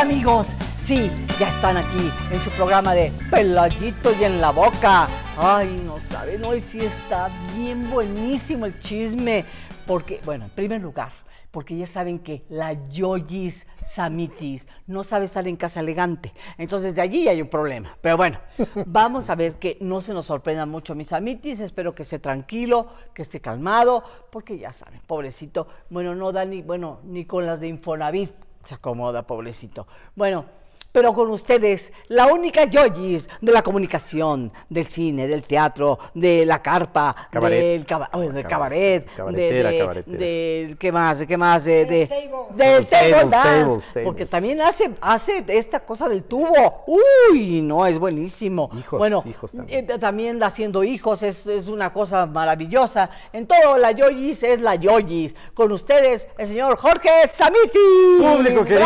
amigos, sí, ya están aquí en su programa de Peladito y en la boca. Ay, no saben, hoy sí está bien buenísimo el chisme. Porque, bueno, en primer lugar, porque ya saben que la yoyis samitis no sabe estar en casa elegante. Entonces de allí hay un problema. Pero bueno, vamos a ver que no se nos sorprenda mucho mis samitis. Espero que esté tranquilo, que esté calmado, porque ya saben, pobrecito. Bueno, no da ni, bueno, ni con las de Infonavit se acomoda, pobrecito. Bueno, pero con ustedes, la única yoyis de la comunicación, del cine, del teatro, de la carpa, del, cabaret del cabaret, de, del, ¿qué más? ¿Qué más? De, de dance, porque también hace, hace esta cosa del tubo, uy, no, es buenísimo. Hijos, bueno, hijos también. Eh, también. haciendo hijos es, una cosa maravillosa. En todo, la yoyis es la yoyis. Con ustedes, el señor Jorge Samiti. Público querido,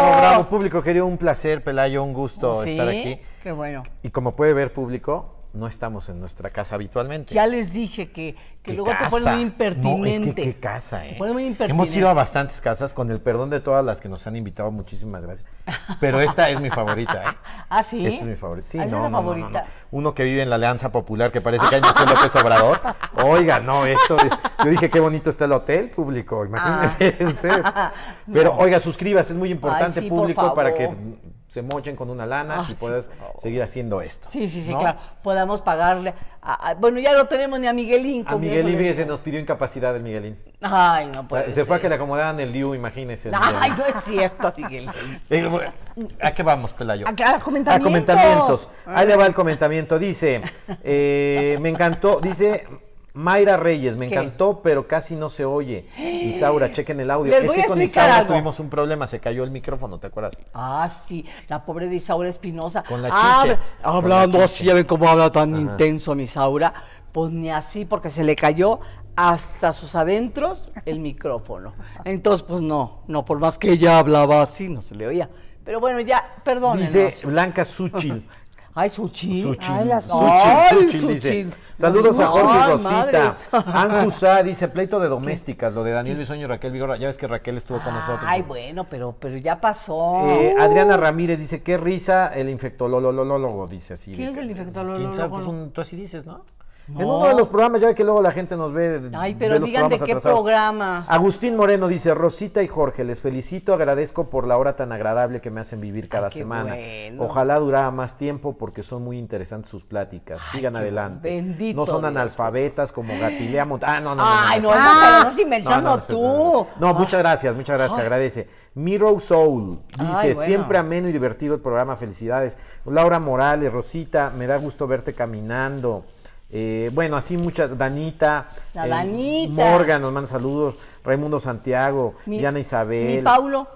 Bravo, Público querido, un placer, Pelayo, un gusto estar aquí. Qué bueno. Y como puede ver, público, no estamos en nuestra casa habitualmente. Ya les dije que, que luego te ponen impertinente. No, es que qué casa, ¿eh? Te ponen impertinente. Hemos ido a bastantes casas, con el perdón de todas las que nos han invitado, muchísimas gracias. Pero esta es mi favorita, ¿eh? ¿Ah, sí? Esta es mi favorita. Sí, favorita? Uno que vive en la Alianza Popular, que parece que hay Nación López Obrador. Oiga, no, esto... Yo dije, qué bonito está el hotel público, imagínese ah. usted. Pero, oiga, suscríbase, es muy importante, público, para que se mochen con una lana ah, y puedas seguir haciendo esto. Sí, sí, sí, claro. Podamos pagarle. bueno, ya no tenemos ni a Miguelín. A Miguelín, se nos pidió incapacidad el Miguelín. Ay, no puede ah, Se fue a que le acomodaran el Liu, imagínese. Ay, no es cierto, Miguelín. ¿A qué vamos, Pelayo? A, comentamientos. A comentamientos. Ahí le va el comentamiento. Dice, eh, me encantó, dice Mayra Reyes, me encantó, pero casi no se oye. Isaura, chequen el audio. es que con Isaura tuvimos un problema, se cayó el micrófono, ¿te acuerdas? Ah, sí, la pobre de Isaura Espinosa. Con la hablando así, ya ven cómo habla tan intenso mi Isaura. Pues ni así, porque se le cayó hasta sus adentros el micrófono. Entonces, pues no, no, por más que ella hablaba así, no se le oía. Pero bueno, ya, perdón. Dice Blanca Suchil, Ay, Suchín. Suchil. Ay, la... dice. Saludos a Jorge Ay, Rosita. Anjusá, dice pleito de domésticas, lo de Daniel Bisoño y Raquel Vigorra. Ya ves que Raquel estuvo con nosotros. Ay, bueno, pero, pero ya pasó. Eh, Adriana Ramírez dice, qué risa el infectolólogo, dice así. ¿Quién es el infectolólogo? Pues tú así dices, ¿no? En uno de los programas, ya que luego la gente nos ve. Ay, pero digan de qué programa. Agustín Moreno dice: Rosita y Jorge, les felicito, agradezco por la hora tan agradable que me hacen vivir cada semana. Ojalá durara más tiempo porque son muy interesantes sus pláticas. Sigan adelante. Bendito no son analfabetas como Gatilea Mont Ah, no, no. Ay, no, no, no, tú. No, muchas gracias, muchas gracias, agradece. Miro Soul dice: siempre ameno y divertido el programa, felicidades. Laura Morales, Rosita, me da gusto verte caminando. Eh, bueno, así muchas, eh, Danita, Morgan nos manda saludos, Raimundo Santiago, Diana Isabel. Mi Paulo.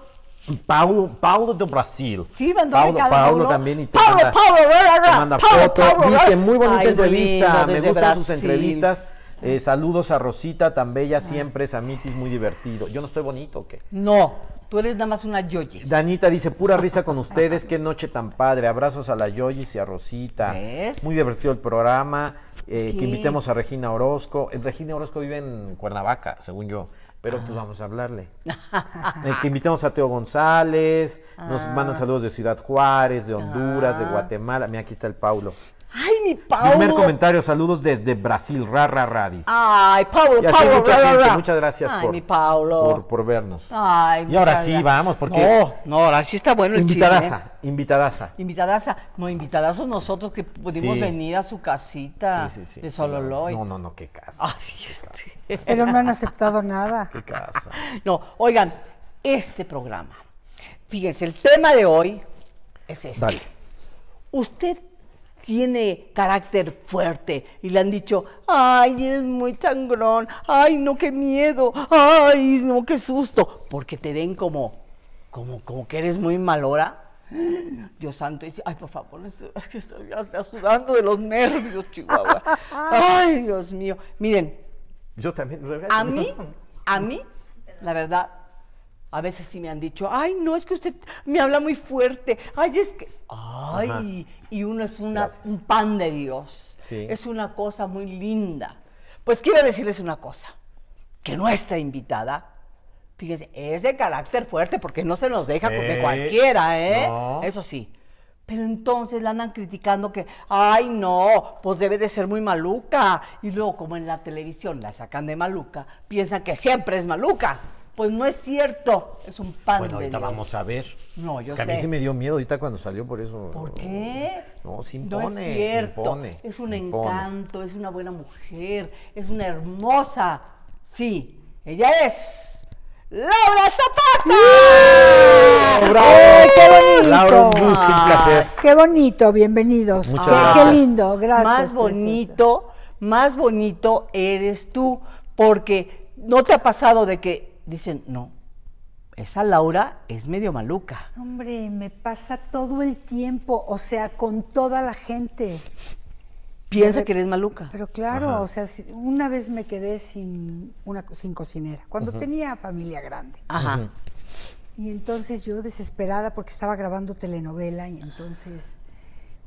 Paulo, Paulo de Brasil. Paulo, Paulo, también te manda, Paulo, manda foto. Dice, muy bonita entrevista, me gustan sus entrevistas. Eh, ah. saludos a Rosita, tan bella ah. siempre, Samitis, muy divertido. ¿Yo no estoy bonito o qué? No, tú eres nada más una Yoyis. Danita dice, pura risa con ustedes, qué noche tan padre. Abrazos a la Yoyis y a Rosita. Muy divertido el programa. Eh, que invitemos a Regina Orozco. Regina Orozco vive en Cuernavaca, según yo, pero pues ah. vamos a hablarle. Eh, que invitemos a Teo González, nos ah. mandan saludos de Ciudad Juárez, de Honduras, de ah. Guatemala. Mira, aquí está el Paulo. Ay, mi Pablo. Primer comentario, saludos desde Brasil, Rara Radis Ay, Pablo, Pablo, muchas gracias Ay, por, mi Por, vernos. Ay, y ahora sí, vamos, porque... No, no, ahora sí está bueno el Invitadaza, Invitadasa. ¿eh? invitadaza. Invitadaza, no, invitadazo nosotros que pudimos venir a su casita sí, sí, de Sololoy. No, no, no, qué casa. Ay, este. Pero no han aceptado nada. Qué casa. No, oigan, este programa, fíjense, el tema de hoy es este. Dale. Usted tiene carácter fuerte y le han dicho, ay, eres muy sangrón, ay, no, qué miedo, ay, no, qué susto, porque te den como, como, como que eres muy malora. Dios santo, dice, ay, por favor, es que estoy sudando de los nervios, Chihuahua. Ay, Dios mío. Miren. Yo también. A mí, a mí, la verdad, a veces sí me han dicho, ay, no, es que usted me habla muy fuerte. Ay, es que. Ay, y uno es una, un pan de Dios. Es una cosa muy linda. Pues quiero decirles una cosa: que nuestra invitada, fíjense, es de carácter fuerte porque no se nos deja con eh, cualquiera, ¿eh? Eso sí. Pero entonces la andan criticando que, ay no, pues debe de ser muy maluca. Y luego, como en la televisión la sacan de maluca, piensan que siempre es maluca. Pues no es cierto, es un pan bueno, de ahorita vamos a ver. No, yo que sé. A mí sí me dio miedo ahorita cuando salió por eso. ¿Por qué? No, se impone. No es cierto. es un encanto, es una buena mujer, es una hermosa. Sí, ella es Laura Zapata. ¡Laura! ¡Bravo! qué bonito! Laura, un placer. Ah, qué bonito, bienvenidos. Muchas qué, gracias. qué lindo, gracias. Más bonito, más bonito eres tú, porque no te ha pasado de que dicen, no, esa Laura es medio maluca. Hombre, me pasa todo el tiempo, o sea, con toda la gente. Piensa que eres maluca. Pero claro, o sea, una vez me quedé sin una sin cocinera, cuando tenía familia grande. Ajá. Y entonces yo desesperada porque estaba grabando telenovela y entonces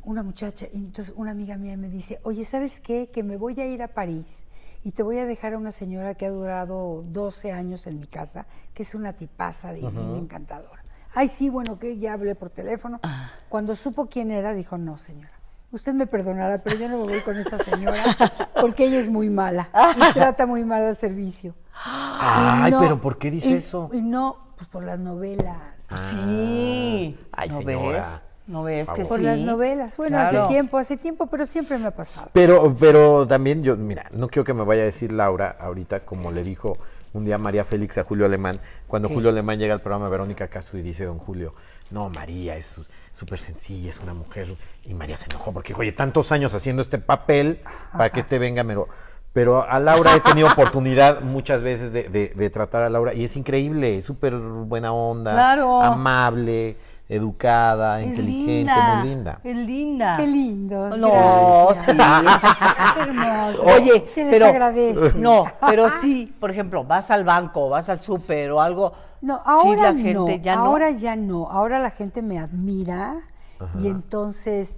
una muchacha, y entonces una amiga mía me dice, "Oye, ¿sabes qué? Que me voy a ir a París y te voy a dejar a una señora que ha durado 12 años en mi casa, que es una tipaza divina, encantadora. Ay, sí, bueno, que ya hablé por teléfono. Ah. Cuando supo quién era, dijo, no, señora. Usted me perdonará, pero yo no voy con esa señora porque ella es muy mala y trata muy mal al servicio. Ay, pero ¿por qué dice eso? Y no, pues por las novelas. Ah. sí. Ay, señora. No que Por las novelas. Bueno, hace tiempo, hace tiempo, pero siempre me ha pasado. Pero, pero también yo, mira, no quiero que me vaya a decir Laura ahorita, como le dijo un día María Félix a Julio Alemán, cuando Julio Alemán llega al programa Verónica Castro y dice, don Julio, no, María es súper sencilla, es una mujer. Y María se enojó porque oye, tantos años haciendo este papel para que este venga, pero... Pero a Laura he tenido oportunidad muchas veces de, de, tratar a Laura y es increíble, súper buena onda, amable educada, inteligente, muy linda. Es linda. Qué lindo. No, sí. Ah. Hermoso. Oye, se les pero, agradece. No, pero ah. sí, por ejemplo, vas al banco, vas al súper o algo. No, ahora no, ya ahora no. ya no. Ahora la gente me admira y entonces,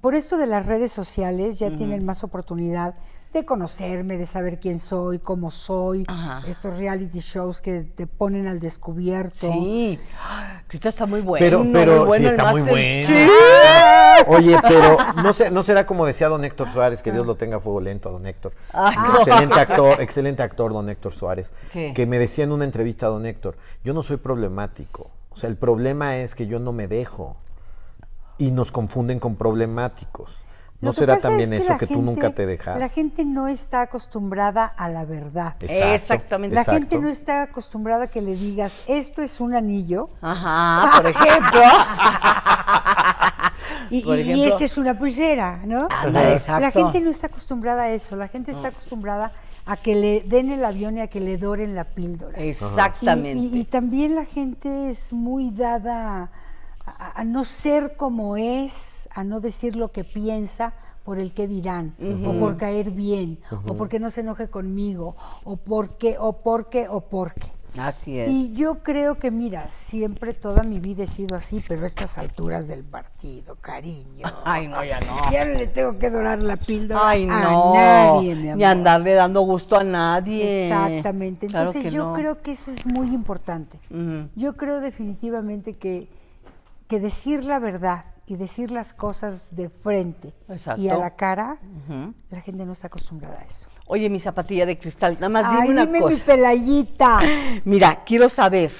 por esto de las redes sociales ya tienen más oportunidad de conocerme, de saber quién soy, cómo soy, estos reality shows que te ponen al descubierto. Sí, Cristo está muy bueno. Pero, pero sí, está muy bueno. Oye, pero no, sé, no será como decía don Héctor Suárez, que Dios lo tenga a fuego lento don Héctor. Ah, ah, excelente actor, excelente actor don Héctor Suárez, que me decía en una entrevista a don Héctor, yo no soy problemático. O sea, el problema es que yo no me dejo y nos confunden con problemáticos. ¿No será también eso que tú nunca te dejas? La gente no está acostumbrada a la verdad. Exactamente. La gente no está acostumbrada a que le digas, esto es un anillo. Ajá, por ejemplo. y, esa es una pulsera, ¿no? exacto. La gente no está acostumbrada a eso. La gente está acostumbrada a que le den el avión y a que le doren la píldora. Exactamente. y también la gente es muy dada a, no ser como es, a no decir lo que piensa por el que dirán, o por caer bien, o porque no se enoje conmigo, o porque, o porque, o porque. Así es. Y yo creo que, mira, siempre toda mi vida he sido así, pero estas alturas del partido, cariño. Ay, no, ya no. Ya no le tengo que dorar la píldora a nadie, mi amor. Ni andarle dando gusto a nadie. Exactamente. Entonces yo creo que eso es muy importante. Yo creo definitivamente que que decir la verdad y decir las cosas de frente y a la cara, la gente no está acostumbrada a eso. Oye, mi zapatilla de cristal, nada más dime una dime mi pelayita. Mira, quiero saber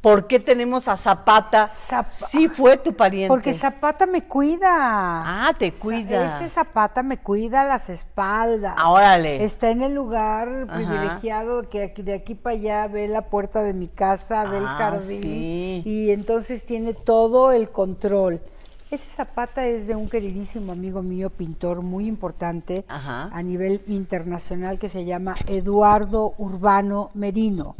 ¿Por qué tenemos a Zapata? Si sí fue tu pariente. Porque Zapata me cuida. Ah, te cuida. Ese Zapata me cuida las espaldas. Ah, órale. Está en el lugar privilegiado que aquí, de aquí para allá ve la puerta de mi casa, ve el ah, jardín. Y entonces tiene todo el control. Ese zapata es de un queridísimo amigo mío, pintor muy importante a nivel internacional que se llama Eduardo Urbano Merino.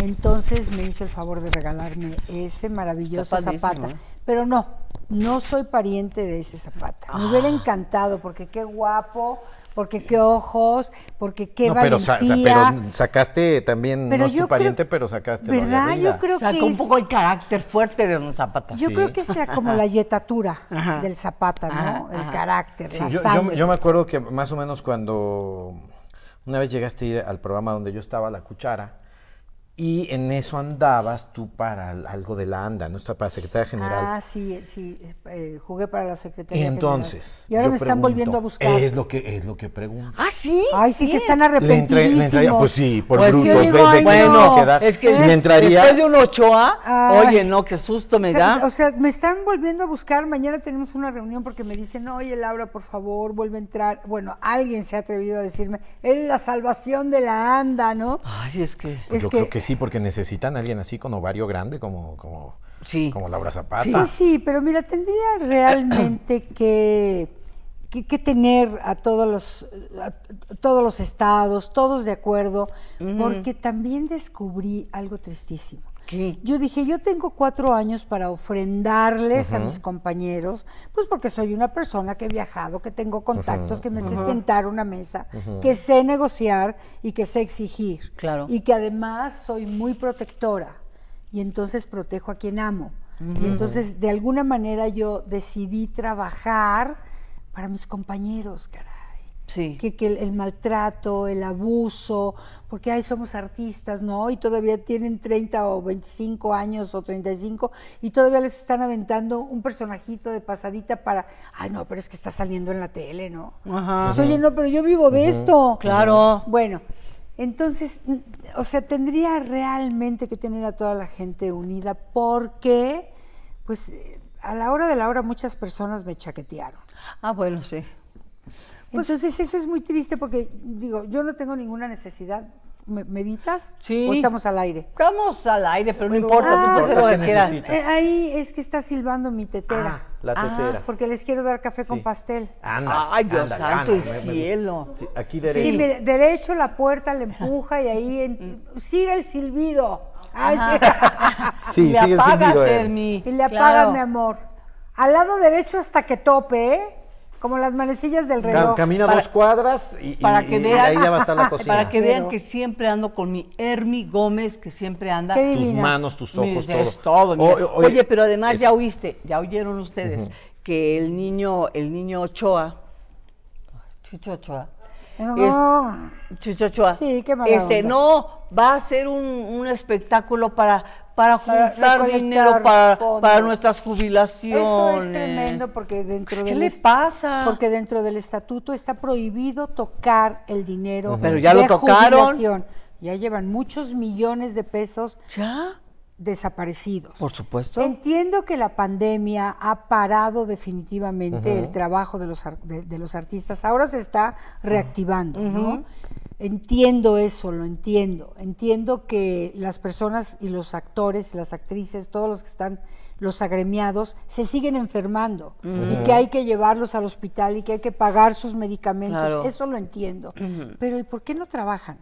Entonces me hizo el favor de regalarme ese maravilloso zapata. ¿eh? Pero no, no soy pariente de ese zapata. Me hubiera ah. encantado porque qué guapo, porque qué ojos, porque qué no, Pero, sacaste también, no es tu pariente, pero sacaste. ¿Verdad? Yo creo Sacó un poco el carácter fuerte de un Zapata. Yo creo que sea como la yetatura del Zapata, ¿no? el carácter, la yo, me acuerdo que más o menos cuando una vez llegaste al programa donde yo estaba, La Cuchara, y en eso andabas tú para algo de la ANDA, ¿no? Está para Secretaría General. Ah, sí, sí, eh, jugué para la Secretaría Entonces, General. Y ahora me están volviendo a buscar. Es lo que, es lo que pregunto. Ah, sí. Ay, sí, que están arrepentidísimos. Ah, pues sí, por pues bruto. bueno, es que ¿eh? después de un 8A, oye, no, qué susto me da. O sea, me están volviendo a buscar. Mañana tenemos una reunión porque me dicen, oye, Laura, por favor, vuelve a entrar. Bueno, alguien se ha atrevido a decirme, eres la salvación de la ANDA, ¿no? Ay, es que... Es que sí, porque necesitan a alguien así con ovario grande como, como, sí. como Laura Zapata. Sí, sí, pero mira, tendría realmente que, que, tener a todos los, todos los estados, todos de acuerdo, porque también descubrí algo tristísimo. Yo dije, yo tengo cuatro años para ofrendarles a mis compañeros, pues porque soy una persona que he viajado, que tengo contactos, que me sé sentar a una mesa, que sé negociar y que sé exigir. Y que además soy muy protectora y entonces protejo a quien amo. Y entonces, de alguna manera, yo decidí trabajar para mis compañeros, cara. Que, el, maltrato, el abuso, porque ahí somos artistas, ¿no? Y todavía tienen 30 o 25 años o 35 y todavía les están aventando un personajito de pasadita para, ay, no, pero es que está saliendo en la tele, ¿no? Ajá. Oye, no, pero yo vivo de esto. Claro. Bueno, entonces, o sea, tendría realmente que tener a toda la gente unida porque, pues, a la hora de la hora muchas personas me chaquetearon. Ah, bueno, sí. Pues, Entonces eso es muy triste porque, digo, yo no tengo ninguna necesidad. ¿Me, Sí. ¿O estamos al aire? Estamos al aire, pero no importa. Ah, no importa eh, ahí es que está silbando mi tetera. Ah, la ah, tetera. porque les quiero dar café con pastel. Anda, Ay, Dios mío cielo. aquí derecho. Sí, derecho la puerta le empuja y ahí mm. sigue el silbido. sí, sigue el silbido. Eh. Y le apaga, mi amor. Al lado derecho hasta que tope, ¿eh? como las manecillas del reloj. Camina dos cuadras y, ahí ya va a estar la cocina. Para que vean que siempre ando con mi Hermi Gómez, que siempre anda. tus manos, tus ojos, todo. Es todo oye, pero además ya oíste, ya oyeron ustedes que el niño, el niño Ochoa, Chucho Ochoa, este, no, va a ser un, espectáculo para, para juntar dinero para, nuestras jubilaciones. es tremendo porque dentro pues, ¿Qué del pasa? Porque dentro del estatuto está prohibido tocar el dinero. Pero ya lo tocaron. Jubilación. Ya llevan muchos millones de pesos. ¿Ya? desaparecidos. Por supuesto. Entiendo que la pandemia ha parado definitivamente el trabajo de los, de, los artistas. Ahora se está reactivando, ¿no? Entiendo eso, lo entiendo. Entiendo que las personas y los actores, las actrices, todos los que están, los agremiados, se siguen enfermando y que hay que llevarlos al hospital y que hay que pagar sus medicamentos. Eso lo entiendo. Pero ¿y por qué no trabajan?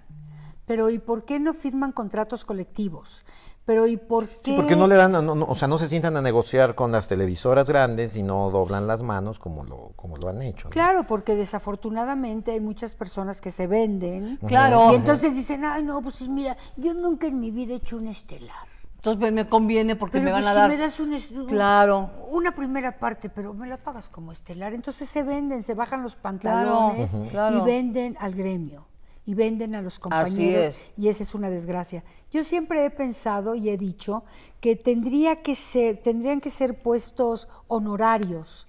Pero ¿y por qué no firman contratos colectivos? Pero ¿y por qué? porque no le dan, o sea, no se sientan a negociar con las televisoras grandes y no doblan las manos como lo, como lo han hecho. Claro, porque desafortunadamente hay muchas personas que se venden. Claro. Y entonces dicen, ay, no, pues mira, yo nunca en mi vida he hecho un estelar. Entonces pues, me conviene porque me van pues, a dar. claro. una primera parte, pero me la pagas como estelar. Entonces se venden, se bajan los pantalones y venden al gremio y venden a los compañeros y esa es una desgracia. Yo siempre he pensado y he dicho que tendría que ser tendrían que ser puestos honorarios,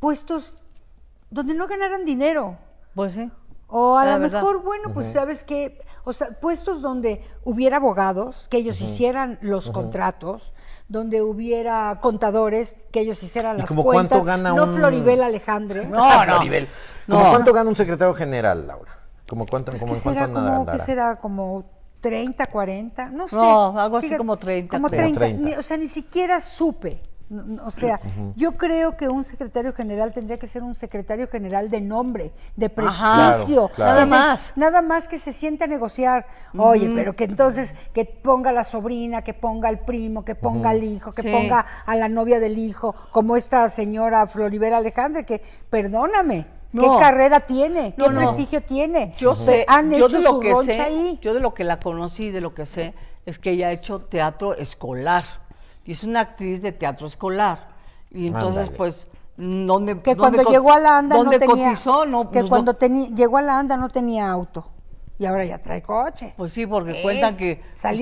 puestos donde no ganaran dinero. Pues sí. O a lo mejor, bueno, pues sabes que, o sea, puestos donde hubiera abogados, que ellos hicieran los contratos, donde hubiera contadores, que ellos hicieran las cuentas. Cuánto gana no Floribel Alejandre. No, Floribel. cuánto gana un secretario general, Laura? ¿Cómo cuánto, pues, como que será, como, será? ¿Como 30, 40? No sé. No, algo así como 30. Como 30, o sea, ni siquiera supe. O sea, yo creo que un secretario general tendría que ser un secretario general de nombre, de prestigio, nada más. Nada más que se sienta a negociar. Oye, pero que entonces que ponga la sobrina, que ponga al primo, que ponga al hijo, que ponga a la novia del hijo, como esta señora Floribera Alejandra, que perdóname, ¿Qué carrera tiene? ¿Qué prestigio tiene? Yo sé, yo de lo que sé, yo de lo que la conocí, de lo que sé, es que ella ha hecho teatro escolar. Y es una actriz de teatro escolar. Y entonces, pues, ¿dónde cuando llegó a la anda que pues, cuando llegó a la anda no tenía auto y ahora ya trae coche pues sí porque cuentan que, pues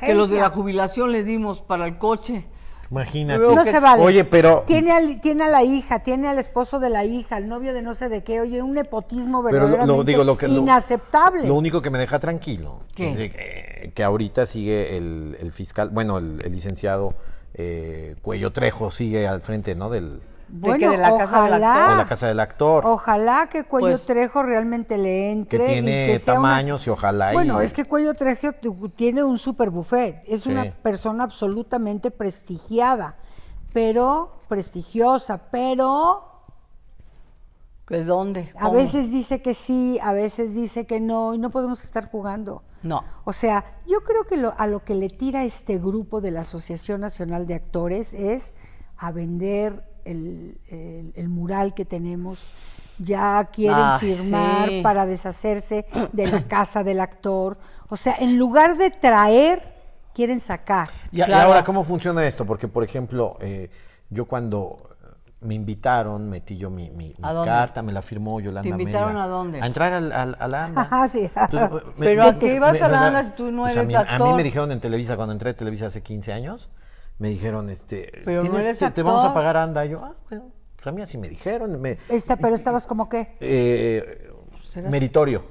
que los de la jubilación le dimos para el coche Imagínate. No se vale. Oye, pero. Tiene, tiene a la hija, tiene al esposo de la hija, al novio de no sé de qué. Oye, un nepotismo verdaderamente inaceptable. Lo, único que me deja tranquilo es que ahorita sigue el, fiscal, bueno, el, licenciado eh, Cuello Trejo sigue al frente, ¿no? Del, bueno, de, la ojalá, casa del actor. la casa del actor. Ojalá que Cuello pues Trejo realmente le entre. Que tiene tamaños y ojalá. Bueno, es que Cuello Trejo tiene un super buffet. Es una persona absolutamente prestigiada, pero prestigiosa, pero. ¿Pues dónde? A veces dice que sí, a veces dice que no, y no podemos estar jugando. No. O sea, yo creo que a lo que le tira este grupo de la Asociación Nacional de Actores es a vender el, mural que tenemos, ya quieren ah, firmar para deshacerse de la casa del actor. O sea, en lugar de traer, quieren sacar. Y, ahora, ¿cómo funciona esto? Porque, por ejemplo, eh, yo cuando me invitaron, metí yo mi, carta, me la firmó Yolanda. ¿Te invitaron a dónde? A entrar al, al, a la ANDA. Ah, sí. Pero ¿a qué ibas a la ANDA si tú no pues eres a actor? A mí me dijeron en Televisa, cuando entré a Televisa hace 15 años, me dijeron, este, te, vamos a pagar anda. Yo, ah, bueno, pues a mí así me dijeron. Me, Esta, pero estabas como qué? Eh, meritorio.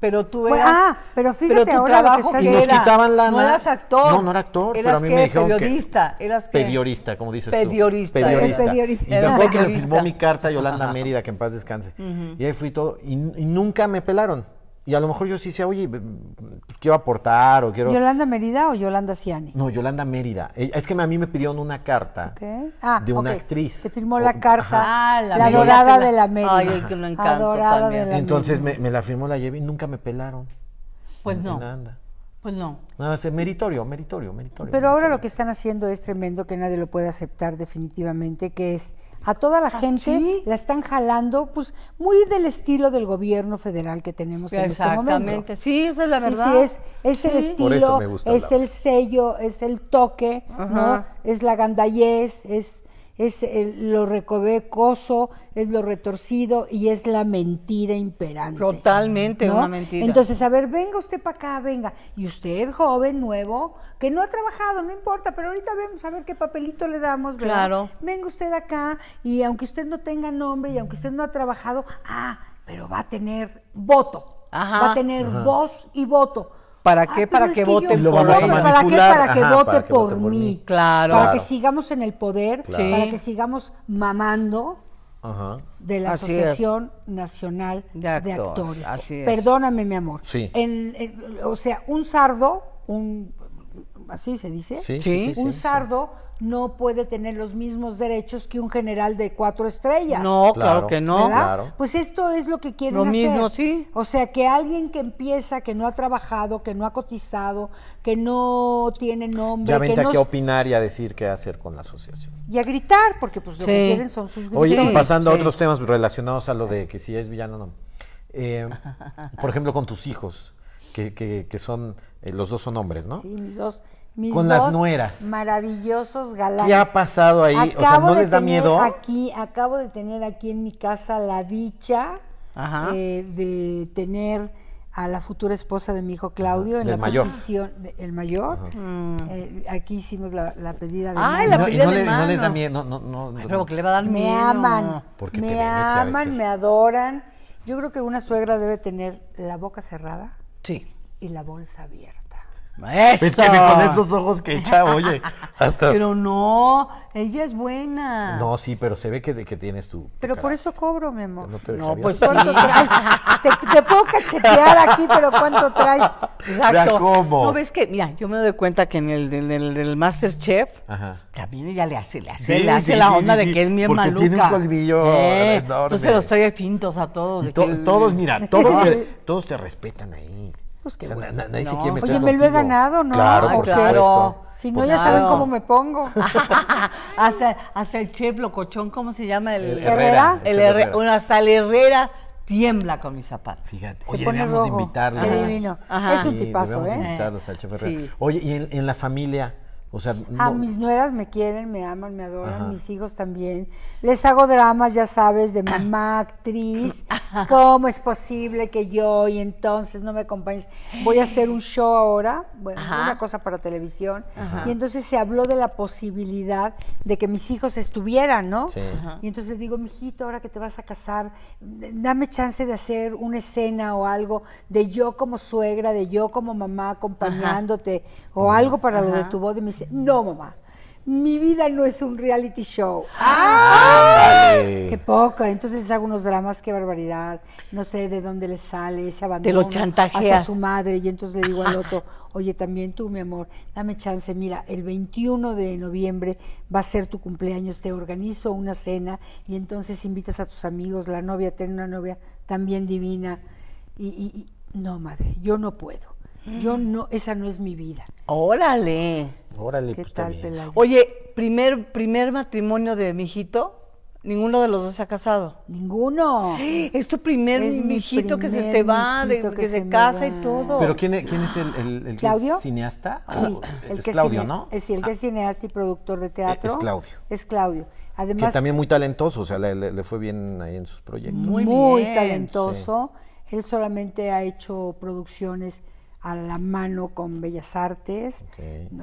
Pero tú pues, eras. ah, pero fíjate ahora lo que, estás... y nos quitaban No eras actor. No, no era actor, pero a mí me dijeron periodista, que eras qué? periodista, como dices tú. Periodista. Periodista. Y me que me firmó mi carta Yolanda Mérida, que en paz descanse. Y ahí fui todo y nunca me pelaron. Y a lo mejor yo sí sé, oye, quiero aportar o quiero... ¿Yolanda Mérida o Yolanda Ciani? No, Yolanda Mérida. Eh, es que a mí me pidieron una carta ah, de una actriz. Se firmó la carta, ah, la, dorada de la Mérida. Ay, que me encanta también. Entonces me, la firmó la Yevi, y nunca me pelaron. Pues no. Pues no. meritorio, meritorio, meritorio. Pero ahora lo que están haciendo es tremendo, que nadie lo puede aceptar definitivamente, que es a toda la ah, gente la están jalando, pues muy del estilo del gobierno federal que tenemos en este momento. Exactamente, sí, esa es la verdad. es, el estilo, es el sello, es el toque, ¿no? Es la gandayez es es lo recovecoso, es lo retorcido y es la mentira imperante. Totalmente una mentira. Entonces, a ver, venga usted para acá, venga. Y usted, joven, nuevo, que no ha trabajado, no importa, pero ahorita vemos a ver qué papelito le damos, Claro. Venga usted acá y aunque usted no tenga nombre y aunque usted no ha trabajado, ah, pero va a tener voto. Va a tener voz y voto ¿Para qué? para que vote por mí. ¿Para qué? Para que vote por, mí. Claro. Para que sigamos en el poder, para que sigamos mamando de la Asociación Nacional de, Actores. Perdóname, mi amor. o sea, un sardo, un así se dice, sí, un sardo no puede tener los mismos derechos que un general de cuatro estrellas. No, claro, que no. Claro. Pues esto es lo que quieren lo mismo, sí. O sea, que alguien que empieza, que no ha trabajado, que no ha cotizado, que no tiene nombre. Ya vente que a qué opinar y a decir qué hacer con la asociación. Y a gritar, porque pues lo que quieren son sus gritos. Oye, pasando a otros temas relacionados a lo de que si es villano no. Eh, por ejemplo, con tus hijos, que, que, son, eh, los dos son hombres, ¿no? Sí, mis dos con las nueras. Maravillosos galanes. ¿Qué ha pasado ahí? o sea, ¿no les da miedo? Aquí, acabo de tener aquí en mi casa la dicha eh, de tener a la futura esposa de mi hijo Claudio en la mayor. petición el mayor mm. eh, aquí hicimos la, la pedida de Ay, la pedida de les da miedo que le va a dar me aman Porque me aman me adoran yo creo que una suegra debe tener la boca cerrada sí y la bolsa abierta eso. Es con esos ojos que echa, oye. Pero no, ella es buena. No, sí, pero se ve que, que tienes tu. Pero por eso cobro, mi amor. No, pues ¿Cuánto traes? Te, puedo cachetear aquí, pero ¿cuánto traes? Exacto. cómo? No ves que, mira, yo me doy cuenta que en el, en Masterchef también ella le hace, le hace, le hace la onda de que es mi maluca. Tiene un colmillo eh, Entonces los trae fintos a todos. Todos, mira, todos todos te respetan ahí. Pues que o sea, Oye, me lo he ganado, ¿no? Claro, por Si no, pues ya saben cómo me pongo. hasta, hasta, el chef cochón, ¿cómo se llama? El, Herrera. hasta el Herrera tiembla con mi zapato. Fíjate, se oye, pone rojo. Qué divino. Es un tipazo, ¿eh? Invitarlos al chef Herrera. Oye, ¿y en la familia? O sea, A mis nueras me quieren, me aman, me adoran, mis hijos también. Les hago dramas, ya sabes, de mamá actriz. ¿Cómo es posible que yo y entonces no me acompañes? Voy a hacer un show ahora, bueno, una cosa para televisión. Y entonces se habló de la posibilidad de que mis hijos estuvieran, ¿no? Y entonces digo, mijito, ahora que te vas a casar, dame chance de hacer una escena o algo de yo como suegra, de yo como mamá acompañándote o algo para lo de tu boda. Y hijos no, mamá, mi vida no es un reality show. ¡Ah! ¡Qué poca! Entonces hago unos dramas, qué barbaridad. No sé de dónde le sale ese abandono. de Hacia su madre. Y entonces le digo al otro, oye, también tú, mi amor, dame chance. Mira, el 21 de noviembre va a ser tu cumpleaños. Te organizo una cena y entonces invitas a tus amigos. La novia tiene una novia también divina. y no, madre, yo no puedo. Yo no, esa no es mi vida. Órale. Órale, pues, Oye, primer, primer matrimonio de mi hijito, ninguno de los dos se ha casado. Ninguno. Es tu primer es mijito que se te va, de, que, se, casa y todo. Pero ¿quién, es, el, cineasta? Sí, oh, el Claudio, ¿no? Es, sí, el que es ah. cineasta y productor de eh, teatro. Es Claudio. Es Claudio. Además, que también muy talentoso, o sea, le, fue bien ahí en sus proyectos. Muy, muy talentoso. Él solamente ha hecho producciones a la mano con Bellas Artes.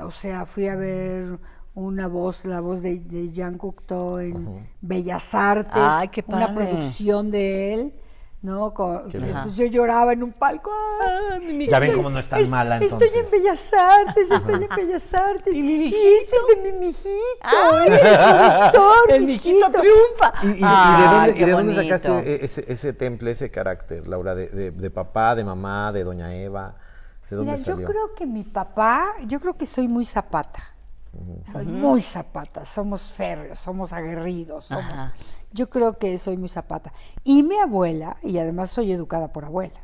O sea, fui a ver una voz, la voz de, de Jean Cocteau en Bellas Artes, una producción de él. ¿no? entonces yo lloraba en un palco. Ah, ya ven cómo no es tan mala entonces. Estoy en Bellas Artes, estoy en Bellas Artes. ¿Y, mi este es de mi mijito, ah. Ay, el el mijito triunfa. ¿Y, de ah, dónde, de dónde sacaste ese, ese, temple, ese carácter, Laura, de, de papá, de mamá, de doña Eva? Mira, yo creo que mi papá, yo creo que soy muy zapata. Soy muy zapata, somos férreos, somos aguerridos, somos... Yo creo que soy muy zapata. Y mi abuela, y además soy educada por abuela.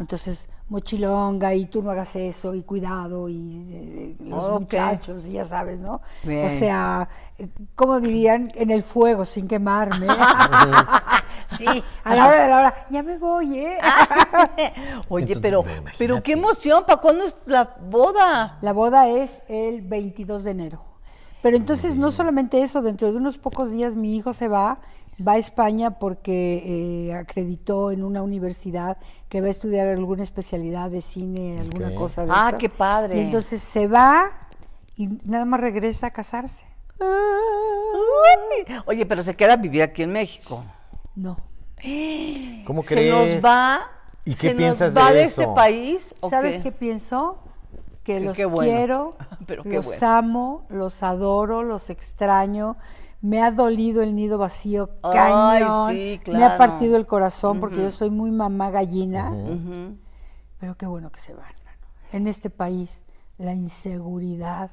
Entonces, mochilonga, y tú no hagas eso, y cuidado, y, eh, eh, los muchachos, y ya sabes, ¿no? O sea, eh, como dirían, en el fuego, sin quemarme. sí. A la hora de la hora, ya me voy, ¿eh? Oye, pero, pero qué emoción, ¿para cuándo es la boda? La boda es el 22 de enero. Pero entonces no solamente eso, dentro de unos pocos días mi hijo se va, va a España porque eh, acreditó en una universidad que va a estudiar alguna especialidad de cine, alguna cosa de Ah, qué padre. Y entonces se va y nada más regresa a casarse. Oye, pero se queda a vivir aquí en México. No. ¿Cómo crees? Se nos va. ¿Y qué se piensas nos va de, este país. ¿Sabes qué pienso? que los quiero, Pero los amo, los adoro, los extraño. Me ha dolido el nido vacío cañón. Me ha partido el corazón porque yo soy muy mamá gallina. Pero qué bueno que se van. En este país la inseguridad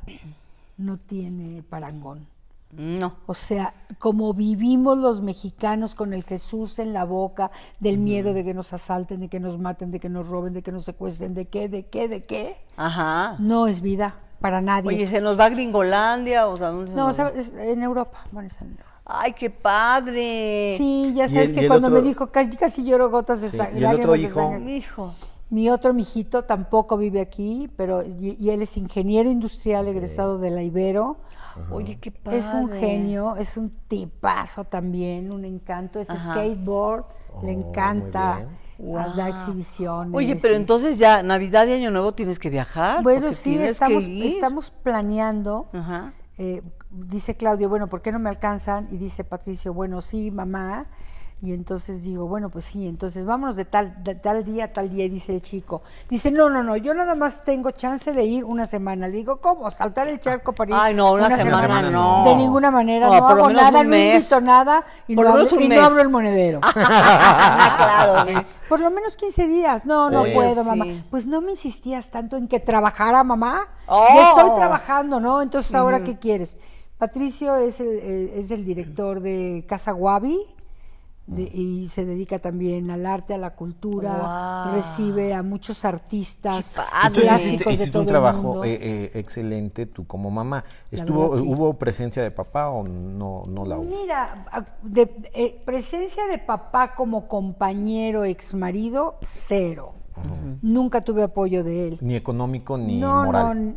no tiene parangón. No. O sea, como vivimos los mexicanos con el Jesús en la boca, del miedo de que nos asalten, de que nos maten, de que nos roben, de que nos secuestren, de qué, de qué, de qué. Ajá. No es vida para nadie. Oye, ¿se nos va a Gringolandia? O sea, no, en Europa. Bueno, ¡Ay, qué padre! Sí, ya sabes que cuando me dijo, casi, casi lloro gotas de sangre. Y otro hijo mi otro mijito tampoco vive aquí, pero y, él es ingeniero industrial egresado de la Ibero. Oye, qué padre. Es un genio, es un tipazo también, un encanto. Es skateboard, oh, le encanta la ah. exhibición. Oye, pero entonces ya Navidad y Año Nuevo tienes que viajar. Bueno, sí, estamos, estamos planeando. Eh, dice Claudio, bueno, ¿por qué no me alcanzan? Y dice Patricio, bueno, sí, mamá y entonces digo, bueno, pues sí, entonces vámonos de tal, de tal día tal día. dice el chico, dice, no, no, no, yo nada más tengo chance de ir una semana. Le digo, ¿cómo? Saltar el charco para ir. Ay, no, una, semana, no. De ninguna manera, no, hago nada, no invito nada y, no hablo, el monedero. Ah, claro, sí. Por lo menos 15 días. No, no puedo, mamá. Pues no me insistías tanto en que trabajara, mamá. Oh. estoy trabajando, ¿no? Entonces, ¿ahora qué quieres? Patricio es el, es el director de Casa Guavi y se dedica también al arte, a la cultura, recibe a muchos artistas Entonces, hiciste, hiciste un trabajo eh, eh, excelente tú como mamá. Estuvo, ¿Hubo presencia de papá o no, no la hubo? Mira, eh, presencia de papá como compañero, exmarido, marido, cero. Nunca tuve apoyo de él. Ni económico ni no, moral. No,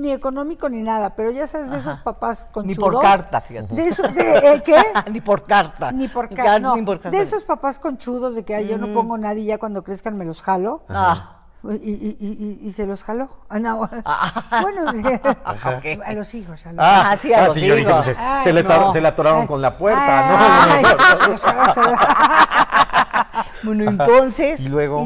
ni económico ni nada, pero ya sabes, de esos papás con Ni por carta, fíjate. De esos, eh, ¿Qué? ni por carta. Ni por, carta. De esos papás conchudos de que yo no pongo nadie ya cuando crezcan me los jalo. Ah. Y, se los jaló. Ah, ah. bueno, a los hijos. se, le atoraron con la puerta, bueno, entonces. Y luego.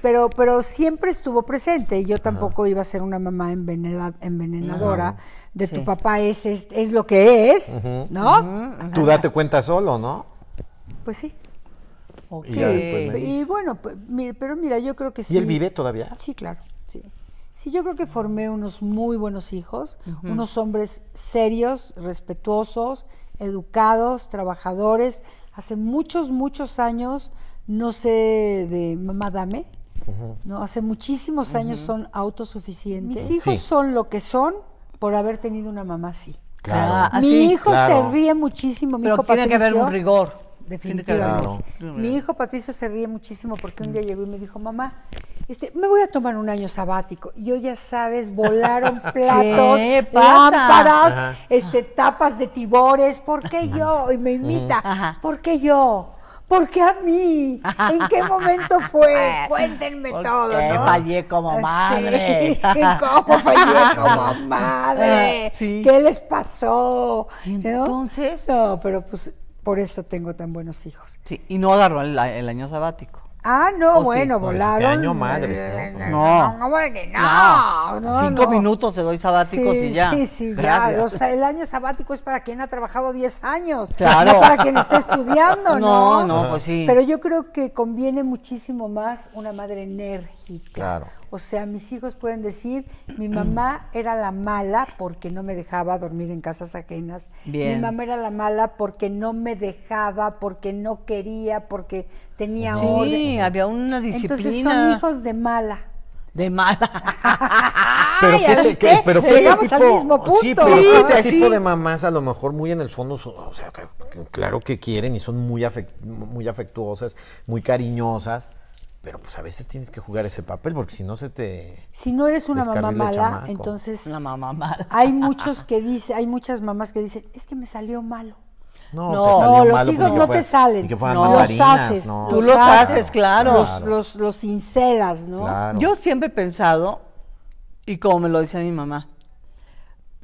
pero, pero siempre estuvo presente. yo tampoco iba a ser una mamá envenenadora. De tu papá es, es, lo que es, ¿no? Tú date cuenta solo, ¿no? Pues sí. Y, bueno, pues, pero mira, yo creo que sí. ¿Y él vive todavía? Sí, claro. Sí, yo creo que formé unos muy buenos hijos, unos hombres serios, respetuosos, educados, trabajadores. Hace muchos, muchos años, no sé de mamá dame, ¿no? hace muchísimos años son autosuficientes. Mis hijos son lo que son por haber tenido una mamá así. Claro. Ah, mi hijo se ríe muchísimo, mi Pero tiene que haber un rigor definitivamente. Mi hijo Patricio se ríe muchísimo porque un día llegó y me dijo, mamá, este, me voy a tomar un año sabático. Y yo ya sabes, volaron platos, lámparas, este, tapas de tibores. ¿Por qué yo? Y me imita, mm. ¿por qué yo? ¿Por qué a mí? ¿En qué momento fue? Cuéntenme todo, qué ¿no? fallé como ah, madre. ¿Cómo fallé como madre? Ah, ¿Qué les pasó? Entonces, no, pero pues por eso tengo tan buenos hijos. Sí, y no agarró el, año sabático. Ah, no, bueno, este volaron. Este año madre. Eh, no, No. No, no, no, Cinco minutos te doy sabáticos sí, y ya. Sí, sí, ya. sea, el año sabático es para quien ha trabajado diez años. Claro. No para quien está estudiando, ¿no? No, no, pues sí. Pero yo creo que conviene muchísimo más una madre enérgica. Claro. O sea, mis hijos pueden decir, mi mm. mamá era la mala porque no me dejaba dormir en casas ajenas. Mi mamá era la mala porque no me dejaba, porque no quería, porque tenía orden. había una disciplina. Entonces son hijos de mala. De mala. pero que este, al mismo punto. Sí, pero este tipo de mamás a lo mejor muy en el fondo, o sea, claro que quieren y son muy, muy afectuosas, muy cariñosas, pero pues a veces tienes que jugar ese papel porque si no se te si no eres una mamá mala entonces una mamá mala hay muchos que dice hay muchas mamás que dicen es que me salió malo no, los hijos no te salen no, los haces tú los haces claro, Los, los, sinceras no yo siempre he pensado y como me lo decía mi mamá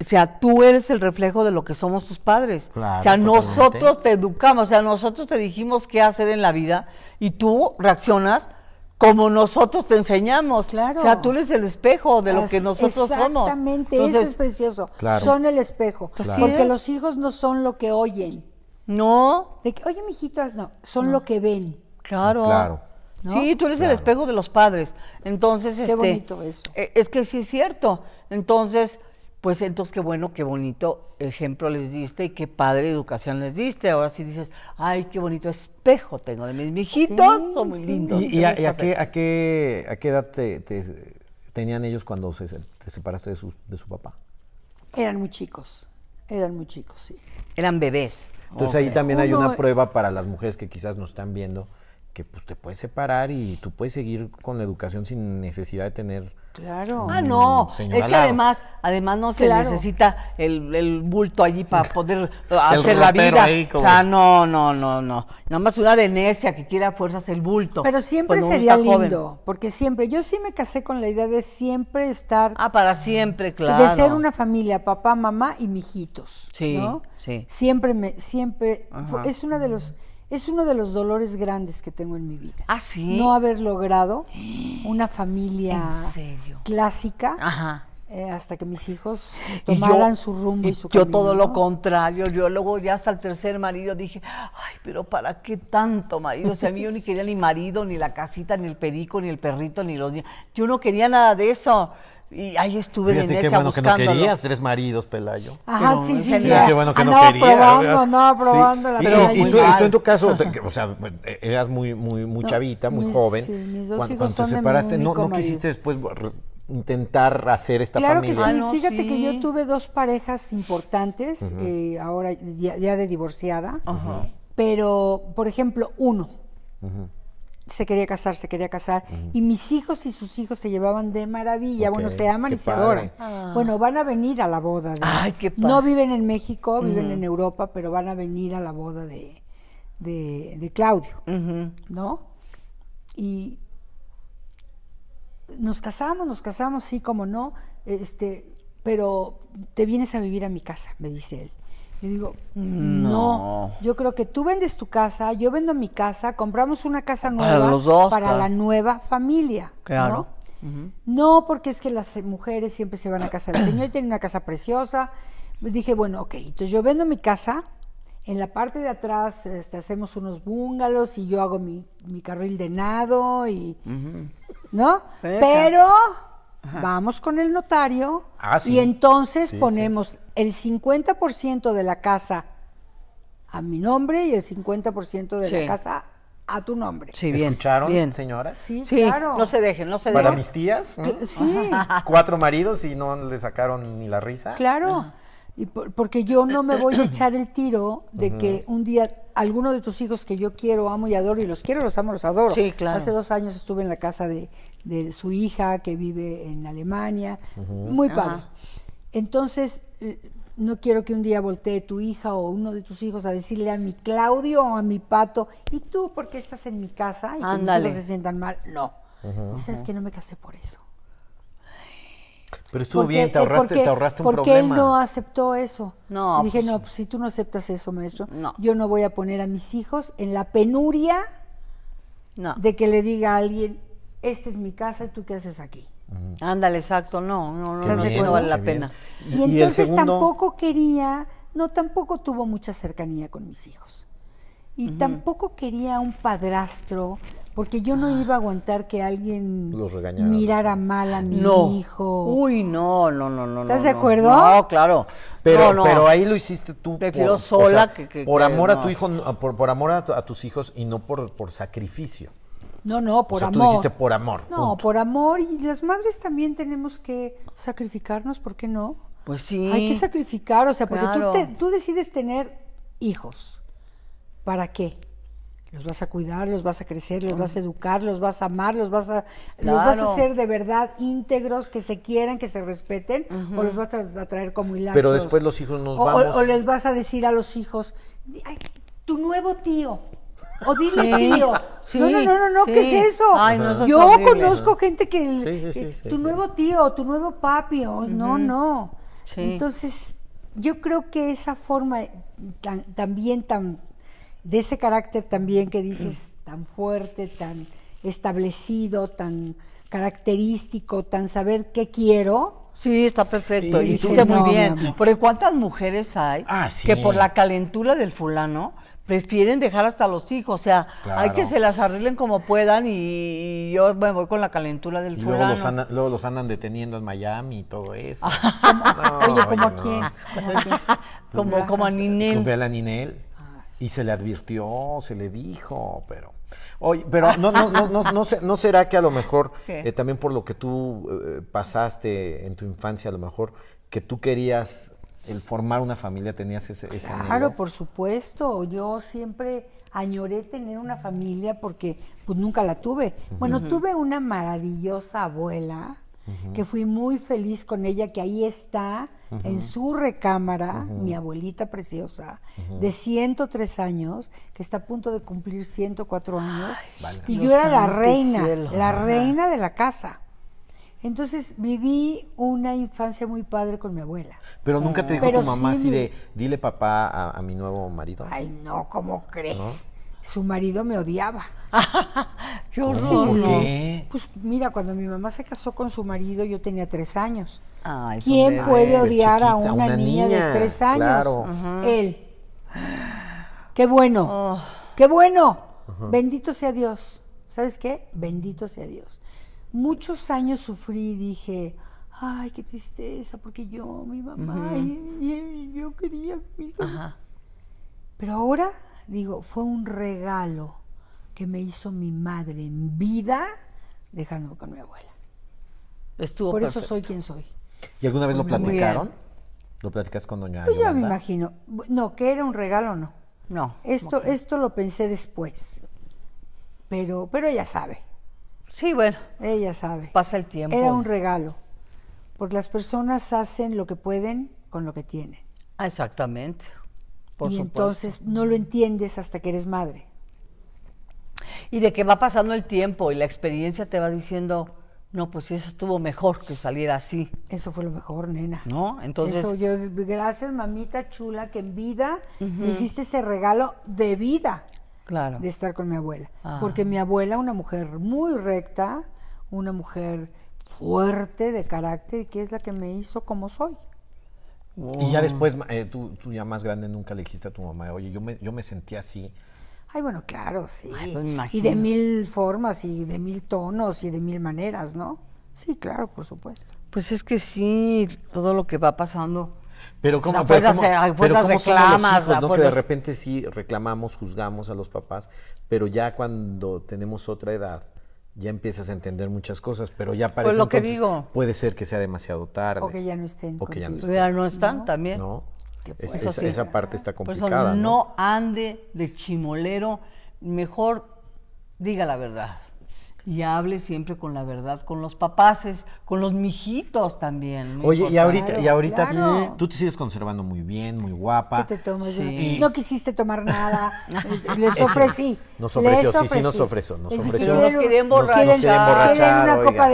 o sea, tú eres el reflejo de lo que somos tus padres. Claro, o sea, nosotros te educamos, o sea, nosotros te dijimos qué hacer en la vida y tú reaccionas como nosotros te enseñamos. Claro. O sea, tú eres el espejo de lo que nosotros somos. Exactamente, eso es precioso. Son el espejo. Porque los hijos no son lo que oyen. No. De que, oye, mijitos, no, son lo que ven. Claro. Claro. Sí, tú eres el espejo de los padres. Entonces, Qué este, bonito eso. Eh, es que sí es cierto. Entonces, pues entonces qué bueno, qué bonito ejemplo les diste y qué padre educación les diste. Ahora sí dices, ay, qué bonito espejo tengo de mis mijitos. son muy lindos. ¿Y, a, qué, a, qué, a, qué, edad tenían ellos cuando se, te separaste de su, papá? Eran muy chicos, eran muy chicos, sí. Eran bebés. Entonces ahí también hay una prueba para las mujeres que quizás no están viendo, que pues te puedes separar y tú puedes seguir con la educación sin necesidad de tener Claro. Ah, mm, no. es que además, además no se necesita el, el, bulto allí para poder hacer la vida. o sea, no, no, no, no. Nada más una de necia que quiera fuerzas el bulto. Pero siempre sería lindo, porque siempre, yo sí me casé con la idea de siempre estar. Ah, para siempre, claro. De ser una familia, papá, mamá y mijitos. Sí, sí. Siempre me, siempre, es una de los es uno de los dolores grandes que tengo en mi vida. Ah, sí. No haber logrado una familia clásica. Ajá. Eh, hasta que mis hijos tomaran su rumbo y su Yo todo lo contrario, yo luego ya hasta el tercer marido dije, ay, pero ¿para qué tanto marido? O sea, a mí yo ni quería ni marido, ni la casita, ni el perico, ni el perrito, ni los niños. Yo no quería nada de eso. Y ahí estuve en esa qué bueno que no querías tres maridos, Pelayo. Ajá, sí, sí, sí. Qué bueno que ah, no querías. no, probando la Y, tú, en tu caso, o sea, e, eras muy, muy, muy chavita, muy joven. Sí, mis dos cuando, hijos te separaste, de no, no quisiste después intentar hacer esta claro familia. Claro que sí. Ah, fíjate que yo tuve dos parejas importantes, eh, ahora ya, de divorciada. Pero, por ejemplo, uno se quería casar, se quería casar. Y mis hijos y sus hijos se llevaban de maravilla. Bueno, se aman y se adoran. Ah. Bueno, van a venir a la boda. De, Ay, qué padre. No viven en México, viven en Europa, pero van a venir a la boda de, de Claudio, ¿no? Y nos casamos, nos casamos, sí, como no, este, pero te vienes a vivir a mi casa, me dice él. Yo digo, mm, no. yo creo que tú vendes tu casa, yo vendo mi casa, compramos una casa nueva para, la nueva familia. Claro. ¿no? porque es que las mujeres siempre se van a casar. El señor tiene una casa preciosa. Dije, bueno, ok, entonces yo vendo mi casa, en la parte de atrás este, hacemos unos búngalos y yo hago mi, carril de nado y... ¿No? Pero vamos con el notario ah, y entonces ponemos el 50% de la casa a mi nombre y el 50% de la casa a tu nombre. Sí, bien. ¿Escucharon, bien. señoras? Sí, claro. No se dejen, no se dejen. Para mis tías, sí. cuatro maridos y no le sacaron ni la risa. Claro. Y porque yo no me voy a echar el tiro de que un día alguno de tus hijos que yo quiero, amo y adoro, y los quiero, los amo, los adoro. Hace dos años estuve en la casa de, de su hija que vive en Alemania, muy padre. Entonces, eh, no quiero que un día voltee tu hija o uno de tus hijos a decirle a mi Claudio o a mi Pato, ¿y tú por qué estás en mi casa? Y que mis se sientan mal. No. ¿Sabes que no me casé por eso? Pero estuvo bien, te eh, ahorraste, te ahorraste un Porque él no aceptó eso. No. dije, pues, no, pues si tú no aceptas eso, maestro, yo no voy a poner a mis hijos en la penuria de que le diga a alguien, esta es mi casa y tú qué haces aquí. Ándale, exacto, no, no, no, no, no la pena. Y, entonces tampoco quería, no, tampoco tuvo mucha cercanía con mis hijos. Y tampoco quería un padrastro porque yo no ah. iba a aguantar que alguien mirara mal a mi hijo. Uy, no, no, no, no. ¿Estás de acuerdo? No, claro. Pero, pero ahí lo hiciste tú. Prefiero sola que, Por amor a tu hijo, por, por amor a, tus hijos y no por, por sacrificio. No, no, por o sea, amor. Tú dijiste por amor. No, por amor. Y las madres también tenemos que sacrificarnos, ¿por qué no? Pues sí. Hay que sacrificar, o sea, porque tú, tú decides tener hijos. ¿Para qué? Los vas a cuidar, los vas a crecer, los vas a educar, los vas a amar, los vas a, los vas a hacer de verdad íntegros, que se quieran, que se respeten, o los vas a traer como hilachos. Pero después los hijos no o, O, les vas a decir a los hijos, tu nuevo tío, o dile tío. no, no, no, no, ¿qué es eso? Yo conozco gente que, tu nuevo tío, tu nuevo papi, no, no. Entonces, yo creo que esa forma también tan de ese carácter también que dices mm. tan fuerte, tan establecido, tan característico, tan saber qué quiero. Sí, está perfecto, y hiciste muy bien. Porque cuántas mujeres hay ah, que por la calentura del fulano prefieren dejar hasta los hijos, o sea, hay que se las arreglen como puedan y yo me voy con la calentura del fulano. Luego los, andan, luego los andan deteniendo en Miami y todo eso. oye, ¿como a quién? ¿Cómo Como, como a Ninel. a la Ninel. Y se le advirtió, se le dijo, pero... Oye, pero no, no, no, no, no, no será que a lo mejor, eh, también por lo que tú eh, pasaste en tu infancia, a lo mejor que tú querías el formar una familia, tenías ese... claro, por supuesto, yo siempre añoré tener una familia porque pues, nunca la tuve. Bueno, tuve una maravillosa abuela que fui muy feliz con ella, que ahí está en su recámara, mi abuelita preciosa, de 103 años, que está a punto de cumplir 104 años, y yo era la reina, la reina de la casa. Entonces viví una infancia muy padre con mi abuela. Pero nunca te dijo tu mamá así de, dile papá a, mi nuevo marido. Ay, no, ¿cómo crees? su marido me odiaba. ¡Qué horror! Pues mira, cuando mi mamá se casó con su marido, yo tenía tres años. Pues ¿Quién puede odiar a una, niña, de tres años? Él. ¡Qué bueno! Oh. ¡Qué bueno! Bendito sea Dios. ¿Sabes qué? Bendito sea Dios. Muchos años sufrí y dije, ay, qué tristeza, porque yo, mi mamá, y, yo quería mi Pero ahora digo, fue un regalo que me hizo mi madre en vida dejándome con mi abuela. Estuvo Por eso soy quien soy. ¿Y alguna vez lo platicaron? ¿Lo platicas con doña Pues yo me imagino. No, que era un regalo, no. No. Esto, esto lo pensé después. Pero, pero ella sabe. Sí, bueno. Ella sabe. Pasa el tiempo. Era un regalo. Porque las personas hacen lo que pueden con lo que tienen. Ah, exactamente y entonces no lo entiendes hasta que eres madre. Y de que va pasando el tiempo y la experiencia te va diciendo, no, pues eso estuvo mejor que salir así. Eso fue lo mejor, nena. ¿No? Entonces. gracias, mamita chula, que en vida me hiciste ese regalo de vida. Claro. De estar con mi abuela. Ah. Porque mi abuela, una mujer muy recta, una mujer fuerte de carácter, Y que es la que me hizo como soy. Y ya oh. después, eh, tú, ya más grande nunca le dijiste a tu mamá, oye, yo me, yo me sentía así. Ay, bueno, claro, sí. Pues, y de mil formas y de mil tonos y de mil maneras, ¿no? Sí, claro, por supuesto. Pues es que sí, todo lo que va pasando. Pero pues como pero ¿no? que de repente sí reclamamos, juzgamos a los papás, pero ya cuando tenemos otra edad, ya empiezas a entender muchas cosas, pero ya pues parece que puede ser que sea demasiado tarde. O que ya no estén. O que ya no están también. No. Es, esa, pues, esa, parte está pues, complicada. no, no ande de chimolero, mejor diga la verdad. Y hable siempre con la verdad, con los papaces, con los mijitos también. Oye, y ahorita, y ahorita tú te sigues conservando muy bien, muy guapa. ¿Qué te tomas? No quisiste tomar nada. Les ofrecí. Nos ofreció, sí, sí, nos ofreció. Nos ofreció. borrachar.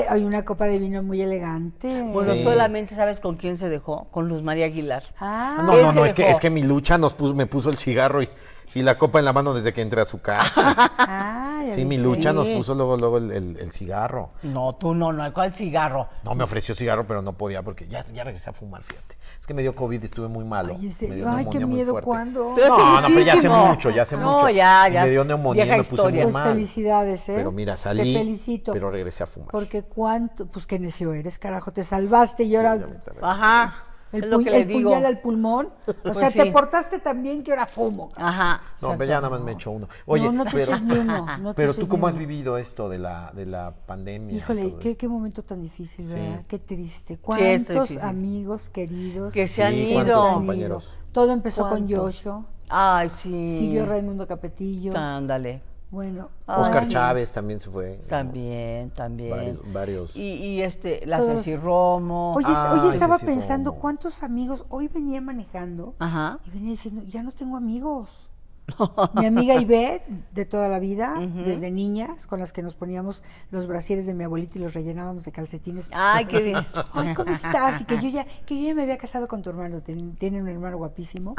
hay una copa de vino muy elegante. Bueno, solamente sabes con quién se dejó, con Luz María Aguilar. Ah. Ah, no, no, no, es que, es que mi lucha nos me puso el cigarro y... Y la copa en la mano desde que entré a su casa. sí, mi lucha nos puso luego, luego el, el, cigarro. No, tú no, no, ¿cuál cigarro? No, me ofreció cigarro, pero no podía porque ya, ya regresé a fumar, fíjate. Es que me dio COVID, y estuve muy malo. Ay, ay qué miedo, ¿cuándo? no, no, pero ya hace mucho, ya hace no, mucho. Ya, ya. Me dio neumonía, me puse muy mal. Pues felicidades, ¿eh? Pero mira, salí. Te felicito. Pero regresé a fumar. Porque cuánto, pues qué necio eres, carajo, te salvaste y ahora... Ajá. El, puñal al pulmón. O pues sea, te portaste también que era fumo. Ajá. No, ya nada más me echó uno. Oye, no, no te pero, ni uno, pero tú cómo has vivido esto de la, de la pandemia. Híjole, qué, qué, momento tan difícil, ¿verdad? Qué triste. ¿Cuántos amigos queridos que se han ido? Compañeros. Todo empezó con Yosho. Ay, sí. Siguió Raimundo Capetillo. Ándale. Bueno, Oscar Chávez también se fue. También, también. Varios. Y, este, la Ceci Romo. Oye, ah, estaba pensando cuántos amigos. Hoy venía manejando Ajá. y venía diciendo, ya no tengo amigos. Mi amiga Ivette, de toda la vida, desde niñas, con las que nos poníamos los brasieres de mi abuelita y los rellenábamos de calcetines. Ay, qué bien. Ay, ¿cómo estás? Y que yo ya, que yo ya me había casado con tu hermano, tiene un hermano guapísimo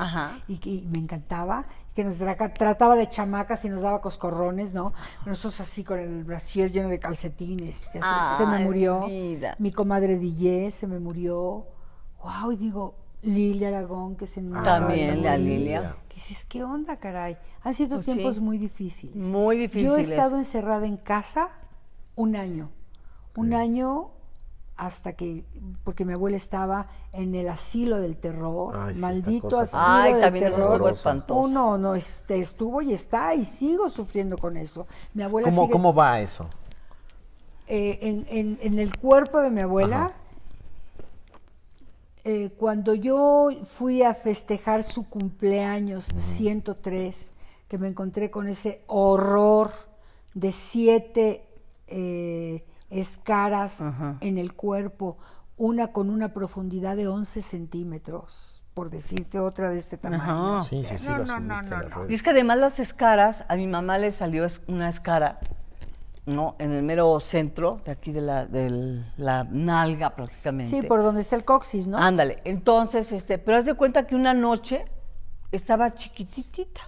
y que me encantaba, que nos trataba de chamacas y nos daba coscorrones, ¿no? Nosotros así con el brasier lleno de calcetines. se, me murió. Mi comadre DJ se me murió. Wow, y digo, Lilia Aragón, que se ah, También la Lilia. Que dices, ¿qué onda, caray? Han sido pues tiempos muy difíciles. Muy difíciles. Yo he estado encerrada en casa un año. Un año hasta que, porque mi abuela estaba en el asilo del terror, maldito asilo del terror. espantoso. Uno no este, estuvo y está y sigo sufriendo con eso. Mi abuela ¿Cómo, ¿cómo va eso? Eh, en, el cuerpo de mi abuela eh, cuando yo fui a festejar su cumpleaños 103, que me encontré con ese horror de siete eh, escaras en el cuerpo, una con una profundidad de 11 centímetros, por decirte otra de este tamaño. no, no, no, no, es que además las escaras, a mi mamá le salió una escara ¿no? En el mero centro de aquí de la, de la nalga prácticamente. Sí, por donde está el coxis, ¿no? Ándale. Entonces, este, pero haz de cuenta que una noche estaba chiquititita.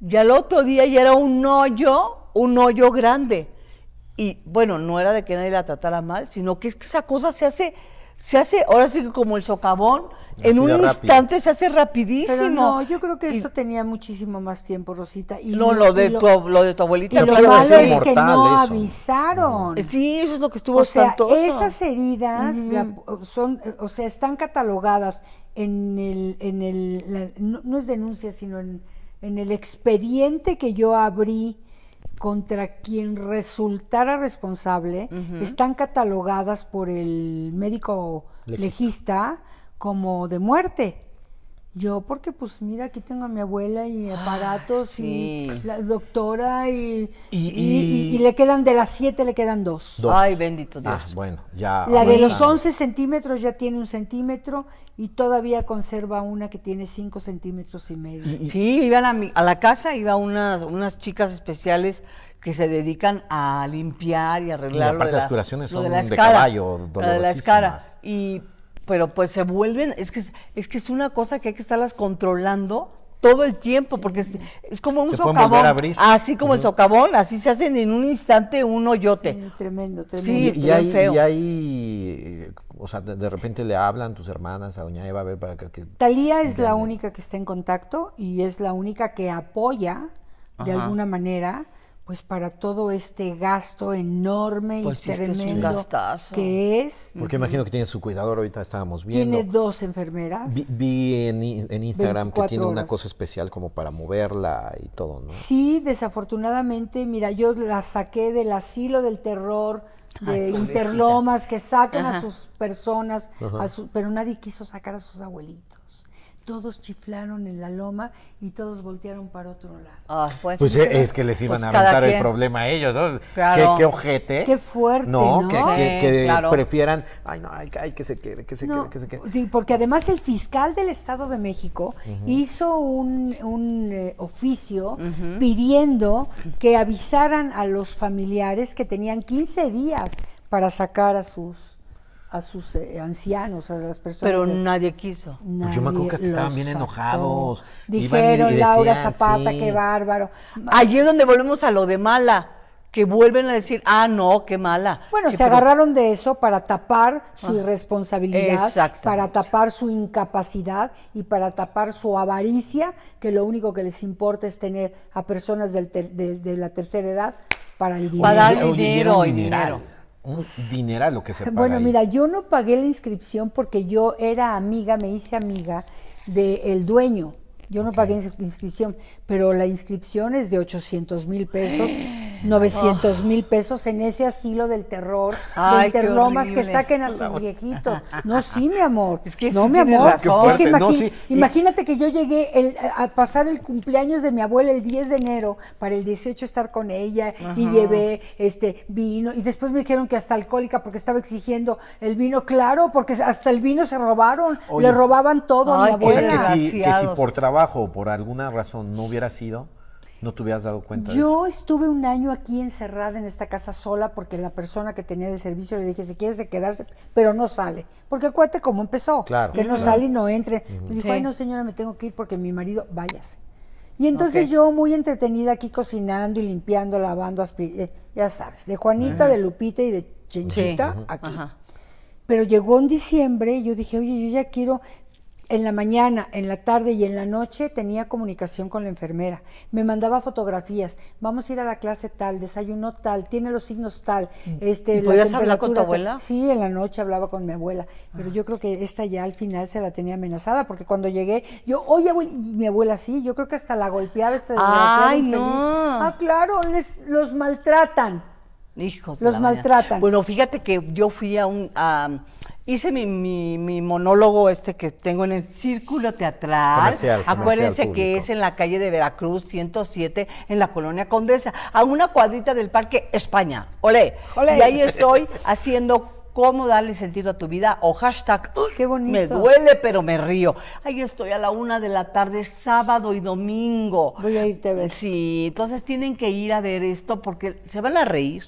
Y al otro día ya era un hoyo, un hoyo grande. Y bueno, no era de que nadie la tratara mal, sino que es que esa cosa se hace se hace, ahora sí que como el socavón, en un instante se hace rapidísimo. no, yo creo que esto tenía muchísimo más tiempo, Rosita. Y no, lo de, tu, lo de tu abuelita. Y lo malo es que no avisaron. Eh, sí, eso es lo que estuvo O esas heridas son, o sea, están catalogadas en el, en el no, es denuncia, sino en el expediente que yo abrí contra quien resultara responsable están catalogadas por el médico legista como de muerte. Yo porque pues mira, aquí tengo a mi abuela y ah, aparatos y la doctora y, y, le quedan de las siete, le quedan dos. Ay, bendito ah, Dios. bueno, ya. La de los 11 centímetros ya tiene un centímetro y todavía conserva una que tiene cinco centímetros y medio. sí, iban a, a, la casa, iban unas, unas chicas especiales que se dedican a limpiar y arreglar. las curaciones son de, la de las Y pero pues se vuelven, es que, es que es una cosa que hay que estarlas controlando todo el tiempo, porque es, como un socavón, así ah, como el socavón, así se hacen en un instante un hoyote. tremendo, tremendo. Sí, y, ahí, y, o sea, de, repente le hablan tus hermanas a doña Eva a para que... Talía es la única que está en contacto y es la única que apoya de alguna manera pues para todo este gasto enorme y pues tremendo que es, Porque imagino que tiene su cuidador, ahorita estábamos viendo. Tiene dos enfermeras. Vi, en, Instagram que tiene una cosa especial como para moverla y todo, ¿no? Sí, desafortunadamente, mira, yo la saqué del asilo del terror, de interlomas, que sacan a sus personas, a pero nadie quiso sacar a sus abuelitos todos chiflaron en la loma y todos voltearon para otro lado. Ah, pues, pues eh, es que les iban pues, a aventar el problema a ellos, ¿no? Claro. Qué, ojete. Qué fuerte, ¿no? Que, prefieran, ay, no, ay, que se quede, que se quede, que se quede. Porque además el fiscal del Estado de México hizo un, eh, oficio pidiendo que avisaran a los familiares que tenían 15 días para sacar a sus a sus eh, ancianos, a las personas. Pero nadie quiso. Nadie pues pues me acuerdo que estaban bien enojados. Dijeron, Laura Zapata, que qué bárbaro. Allí es donde volvemos a lo de mala, que vuelven a decir, ah, no, qué mala. Bueno, se agarraron de eso para tapar ah. su irresponsabilidad, para tapar su incapacidad y para tapar su avaricia, que lo único que les importa es tener a personas de, la tercera edad para el dinero. Para dar dinero y dinero un dinero lo que se paga. Bueno, mira, yo no pagué la inscripción porque yo era amiga, me hice amiga del dueño yo no pagué inscripción, pero la inscripción es de 800 mil pesos, 900 mil pesos en ese asilo del terror, de Interlomas que saquen a sus viejitos. No, sí, mi amor. que no, mi amor. Es que imagínate que yo llegué a pasar el cumpleaños de mi abuela el 10 de enero para el 18 estar con ella y llevé este vino y después me dijeron que hasta alcohólica porque estaba exigiendo el vino, claro, porque hasta el vino se robaron, le robaban todo a mi abuela. por trabajo o por alguna razón no hubiera sido, no te hubieras dado cuenta. Yo estuve un año aquí encerrada en esta casa sola porque la persona que tenía de servicio le dije, si quieres quedarse, pero no sale. Porque acuérdate cómo empezó, claro, que no sale y no entre. Me dijo, ay no señora, me tengo que ir porque mi marido, váyase. Y entonces yo muy entretenida aquí cocinando y limpiando, lavando, eh, ya sabes, de Juanita, de Lupita y de Chinchita aquí. Pero llegó en diciembre y yo dije, oye, yo ya quiero en la mañana, en la tarde y en la noche tenía comunicación con la enfermera. Me mandaba fotografías. Vamos a ir a la clase tal, desayuno tal, tiene los signos tal. Mm. Este, ¿Podías hablar con tu abuela? Sí, en la noche hablaba con mi abuela. Pero ah. yo creo que esta ya al final se la tenía amenazada, porque cuando llegué, yo, oye, y mi abuela sí, yo creo que hasta la golpeaba esta desgraciada Ay, No. Ah, claro, les, los maltratan. Hijos. Los maltratan. Bueno, fíjate que yo fui a un hice mi, monólogo este que tengo en el Círculo Teatral. Comercial, Acuérdense que es en la calle de Veracruz 107, en la colonia Condesa, a una cuadrita del Parque España. ¡Olé! ¡Olé! Y ahí estoy haciendo cómo darle sentido a tu vida o hashtag Qué bonito. me duele pero me río. Ahí estoy a la una de la tarde, sábado y domingo. Voy a irte a ver. Sí, entonces tienen que ir a ver esto porque se van a reír,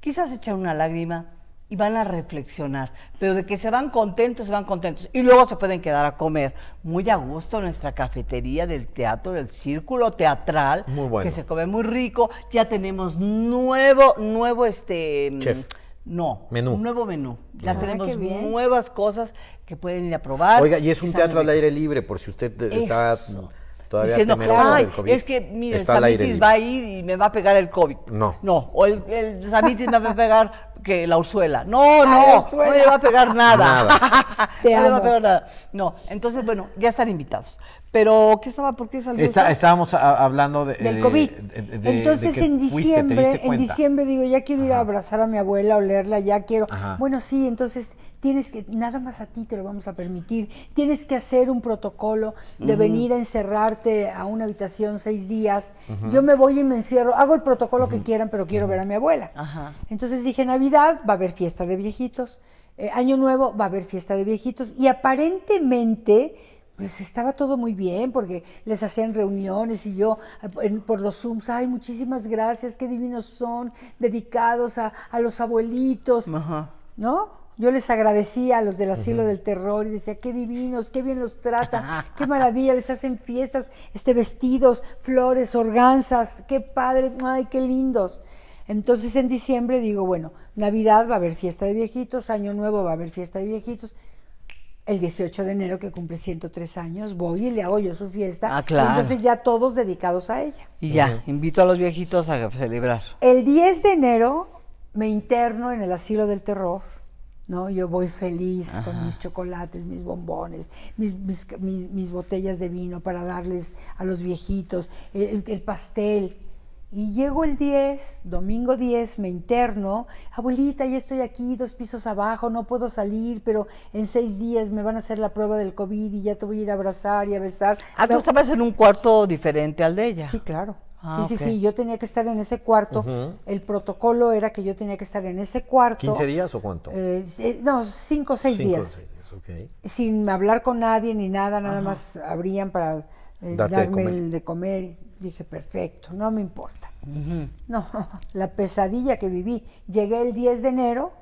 quizás echar una lágrima, y van a reflexionar, pero de que se van contentos, se van contentos. Y luego se pueden quedar a comer muy a gusto nuestra cafetería del teatro, del círculo teatral, muy bueno. que se come muy rico. Ya tenemos nuevo, nuevo este... Mm, Chef. No, menú. un nuevo menú. Ya ah, tenemos nuevas cosas que pueden ir a probar. Oiga, y es un teatro al aire libre, por si usted eh, está todavía diciendo, del COVID, es que mire, el Samitis va a ir y me va a pegar el COVID. No. No, o el, el Samitis me va a pegar que la Ursuela. No, no, a pegar no le va a pegar nada. No, entonces, bueno, ya están invitados. Pero, ¿qué estaba? ¿Por qué salió? estábamos hablando del COVID. Entonces, en diciembre, en diciembre digo, ya quiero ir a abrazar a mi abuela, olerla, ya quiero. Bueno, sí, entonces tienes que, nada más a ti te lo vamos a permitir. Tienes que hacer un protocolo de venir a encerrarte a una habitación seis días. Yo me voy y me encierro, hago el protocolo que quieran, pero quiero ver a mi abuela. Entonces dije, Navidad va a haber fiesta de viejitos. Eh, Año Nuevo va a haber fiesta de viejitos. Y aparentemente pues estaba todo muy bien porque les hacían reuniones y yo en, por los Zooms, ay, muchísimas gracias, qué divinos son, dedicados a, los abuelitos, ¿no? Yo les agradecía a los del asilo del terror y decía, qué divinos, qué bien los tratan, qué maravilla, les hacen fiestas, este, vestidos, flores, organzas, qué padre, ay, qué lindos. Entonces en diciembre digo, bueno, Navidad va a haber fiesta de viejitos, Año Nuevo va a haber fiesta de viejitos, el 18 de enero que cumple 103 años, voy y le hago yo su fiesta. Ah, entonces ya todos dedicados a ella. Y ya, invito a los viejitos a celebrar. El 10 de enero me interno en el asilo del terror. ¿no? Yo voy feliz con mis chocolates, mis bombones, mis, botellas de vino para darles a los viejitos, el pastel, y llego el 10, domingo 10, me interno, abuelita, ya estoy aquí, dos pisos abajo, no puedo salir, pero en seis días me van a hacer la prueba del COVID y ya te voy a ir a abrazar y a besar. Ah, tú estabas en un cuarto diferente al de ella. Sí, claro. Ah, sí, sí, sí, yo tenía que estar en ese cuarto. El protocolo era que yo tenía que estar en ese cuarto. ¿15 días o cuánto? Eh, no, 5 o seis días. Sin hablar con nadie ni nada, nada más abrían para eh, darme el de comer Dije, perfecto, no me importa. No, la pesadilla que viví. Llegué el 10 de enero,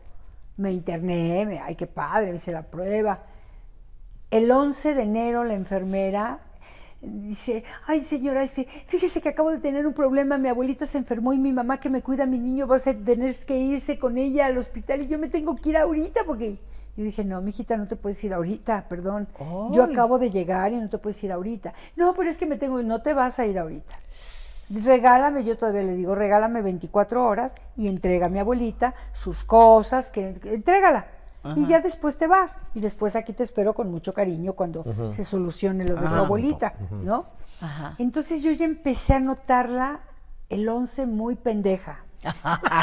me interné, me, ay, qué padre, me hice la prueba. El 11 de enero la enfermera dice, ay señora, fíjese que acabo de tener un problema, mi abuelita se enfermó y mi mamá que me cuida, mi niño va a tener que irse con ella al hospital y yo me tengo que ir ahorita porque yo dije, no, mijita, no te puedes ir ahorita, perdón. Yo acabo de llegar y no te puedes ir ahorita. No, pero es que me tengo, no te vas a ir ahorita. Regálame, yo todavía le digo, regálame 24 horas y entrega a mi abuelita sus cosas, que, entrégala. Y ya después te vas. Y después aquí te espero con mucho cariño cuando se solucione lo de la ah. abuelita, ¿no? Entonces yo ya empecé a notarla el 11 muy pendeja.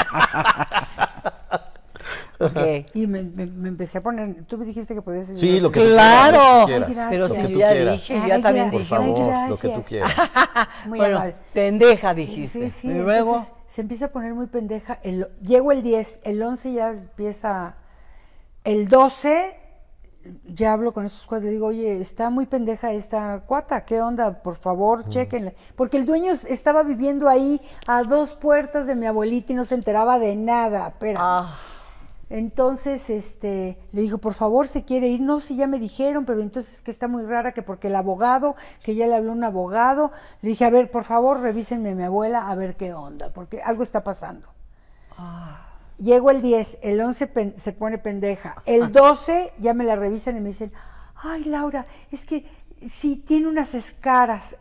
Y me, me, empecé a poner, tú me dijiste que podías Sí, lo que claro. quieras. pero si ya dije, ya también dije. Por favor, lo que tú quieras. muy bueno, pendeja dijiste. y luego se empieza a poner muy pendeja, el, llego el 10, el 11 ya empieza el 12 ya hablo con esos cuates, le digo, oye, está muy pendeja esta cuata, ¿qué onda? Por favor, chequenle Porque el dueño estaba viviendo ahí a dos puertas de mi abuelita y no se enteraba de nada. Pero, entonces, este, le dijo, por favor, se quiere ir. No, si ya me dijeron, pero entonces que está muy rara, que porque el abogado, que ya le habló un abogado. Le dije, a ver, por favor, revísenme a mi abuela a ver qué onda, porque algo está pasando. Ah. Llego el 10, el 11 se pone pendeja. El 12 ya me la revisan y me dicen, ay, Laura, es que si tiene unas escaras.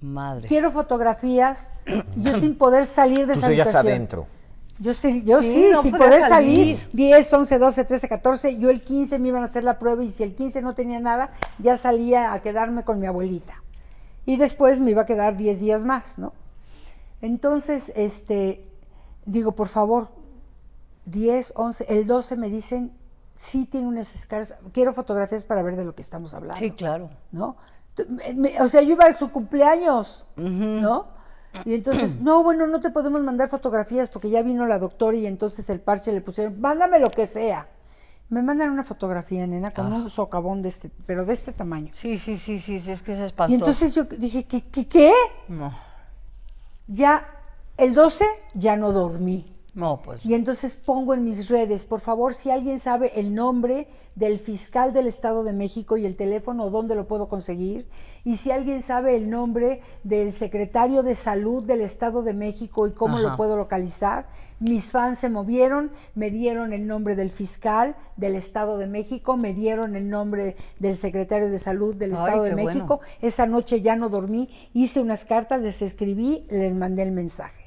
Madre. Quiero fotografías, yo sin poder salir de esa habitación. adentro. Yo sí, yo sí, sí pues, poder salir. 10, 11, 12, 13, 14, yo el 15 me iban a hacer la prueba y si el 15 no tenía nada, ya salía a quedarme con mi abuelita. Y después me iba a quedar 10 días más, ¿no? Entonces, este, digo, por favor, 10, 11, el 12 me dicen, sí tiene unas escaras, quiero fotografías para ver de lo que estamos hablando. Sí, claro. ¿No? O sea, yo iba a su cumpleaños, ¿no? Y entonces, no, bueno, no te podemos mandar fotografías porque ya vino la doctora y entonces el parche le pusieron, mándame lo que sea. Me mandan una fotografía, nena, con ah. un socavón de este, pero de este tamaño. Sí, sí, sí, sí, es que es espantoso. Y entonces yo dije, ¿qué? qué, Ya el 12 ya no dormí. Pues. Y entonces pongo en mis redes, por favor, si alguien sabe el nombre del fiscal del Estado de México y el teléfono, dónde lo puedo conseguir, y si alguien sabe el nombre del secretario de Salud del Estado de México y cómo lo puedo localizar, mis fans se movieron, me dieron el nombre del fiscal del Estado de México, me dieron el nombre del secretario de Salud del Estado de México. Esa noche ya no dormí, hice unas cartas, les escribí, les mandé el mensaje.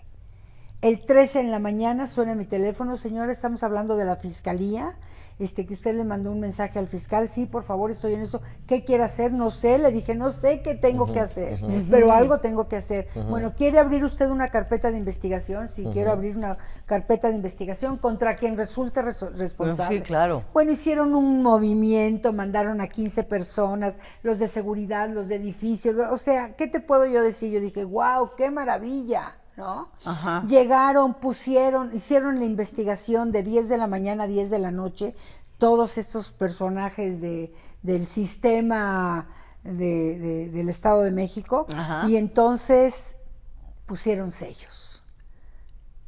El 13 en la mañana suena mi teléfono, señora, estamos hablando de la fiscalía, este que usted le mandó un mensaje al fiscal, sí, por favor, estoy en eso, ¿qué quiere hacer? No sé, le dije, no sé qué tengo que hacer, pero algo tengo que hacer. Bueno, ¿quiere abrir usted una carpeta de investigación? Sí, quiero abrir una carpeta de investigación contra quien resulte responsable. Sí, claro. Bueno, hicieron un movimiento, mandaron a 15 personas, los de seguridad, los de edificios, o sea, ¿qué te puedo yo decir? Yo dije, wow, qué maravilla. ¿no? Llegaron, pusieron, hicieron la investigación de 10 de la mañana a 10 de la noche, todos estos personajes de, del sistema del Estado de México, y entonces pusieron sellos.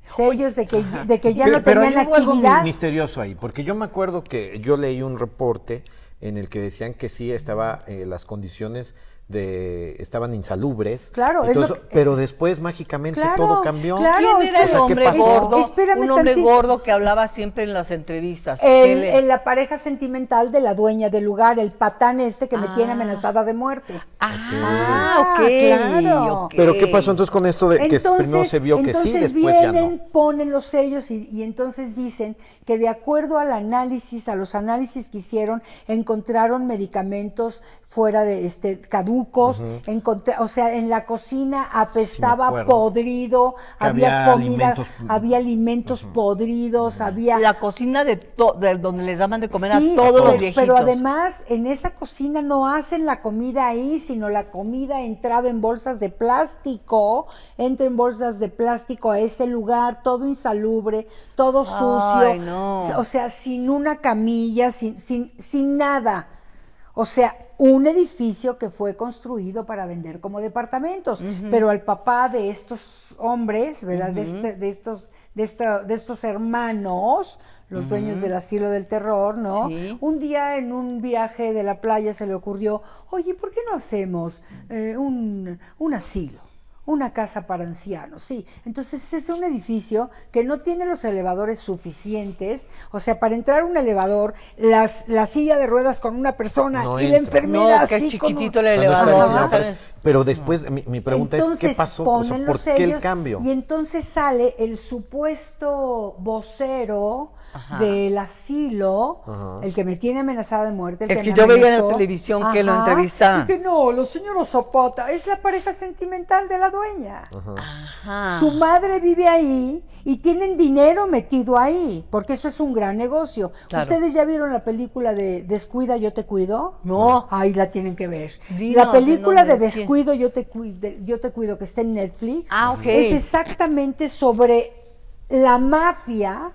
Sellos de que, ya no tenían pero hay actividad. misterioso ahí, porque yo me acuerdo que yo leí un reporte en el que decían que sí estaba eh, las condiciones de estaban insalubres. Claro, pero eh, después mágicamente todo cambió. Claro, era el hombre gordo, un hombre gordo que hablaba siempre en las entrevistas. En la pareja sentimental de la dueña del lugar, el patán este que me tiene ah. amenazada de muerte. Ah, ah claro. Pero qué pasó entonces con esto de que no se vio que sí, después vienen, ya no. ponen los sellos y, entonces dicen que de acuerdo al análisis, a los análisis que hicieron, encontraron medicamentos fuera de este caducos o sea, en la cocina apestaba podrido, había, comida, había alimentos podridos, había... La cocina de, todo donde les daban de comer a todos los viejitos. pero además en esa cocina no hacen la comida ahí, sino la comida entraba en bolsas de plástico, entra en bolsas de plástico a ese lugar, todo insalubre, todo sucio, o sea, sin una camilla, sin, sin nada. O sea, un edificio que fue construido para vender como departamentos, pero al papá de estos hombres, ¿verdad? de, este, estos de, de, estos hermanos, los dueños del asilo del terror, ¿no? Un día en un viaje de la playa se le ocurrió, oye, ¿por qué no hacemos eh, un asilo? una casa para ancianos, sí. Entonces es un edificio que no tiene los elevadores suficientes, o sea, para entrar un elevador, las, la silla de ruedas con una persona y la enfermera no, que es chiquitito el pero después, mi, pregunta es, ¿qué pasó? ¿Por qué el cambio? Y entonces sale el supuesto vocero del asilo, el que me tiene amenazada de muerte. El, que, yo veía en la televisión que lo entrevistaba. que no, los señores Zapata es la pareja sentimental de la dueña. Su madre vive ahí y tienen dinero metido ahí, porque eso es un gran negocio. ¿Ustedes ya vieron la película de Descuida, yo te cuido? No. Ahí la tienen que ver. la película de Descuida yo te cuido, yo te cuido, que esté en Netflix, ah, es exactamente sobre la mafia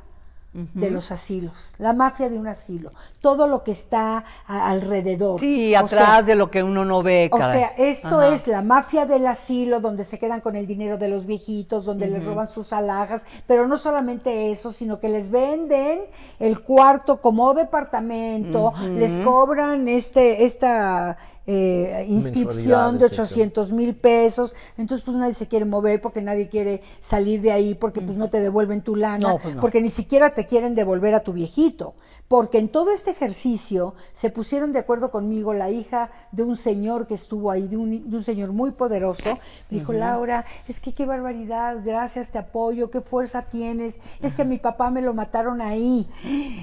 de los asilos, la mafia de un asilo, todo lo que está alrededor. Sí, atrás de lo que uno no ve. O sea, esto es la mafia del asilo, donde se quedan con el dinero de los viejitos, donde les roban sus alhajas, pero no solamente eso, sino que les venden el cuarto como departamento, les cobran este, esta eh, inscripción de 800 mil pesos, entonces pues nadie se quiere mover porque nadie quiere salir de ahí porque pues no te devuelven tu lana, pues, porque ni siquiera te quieren devolver a tu viejito, porque en todo este ejercicio se pusieron de acuerdo conmigo la hija de un señor que estuvo ahí, de un, señor muy poderoso, me dijo, Laura, es que qué barbaridad, gracias, te apoyo, qué fuerza tienes, es que a mi papá me lo mataron ahí,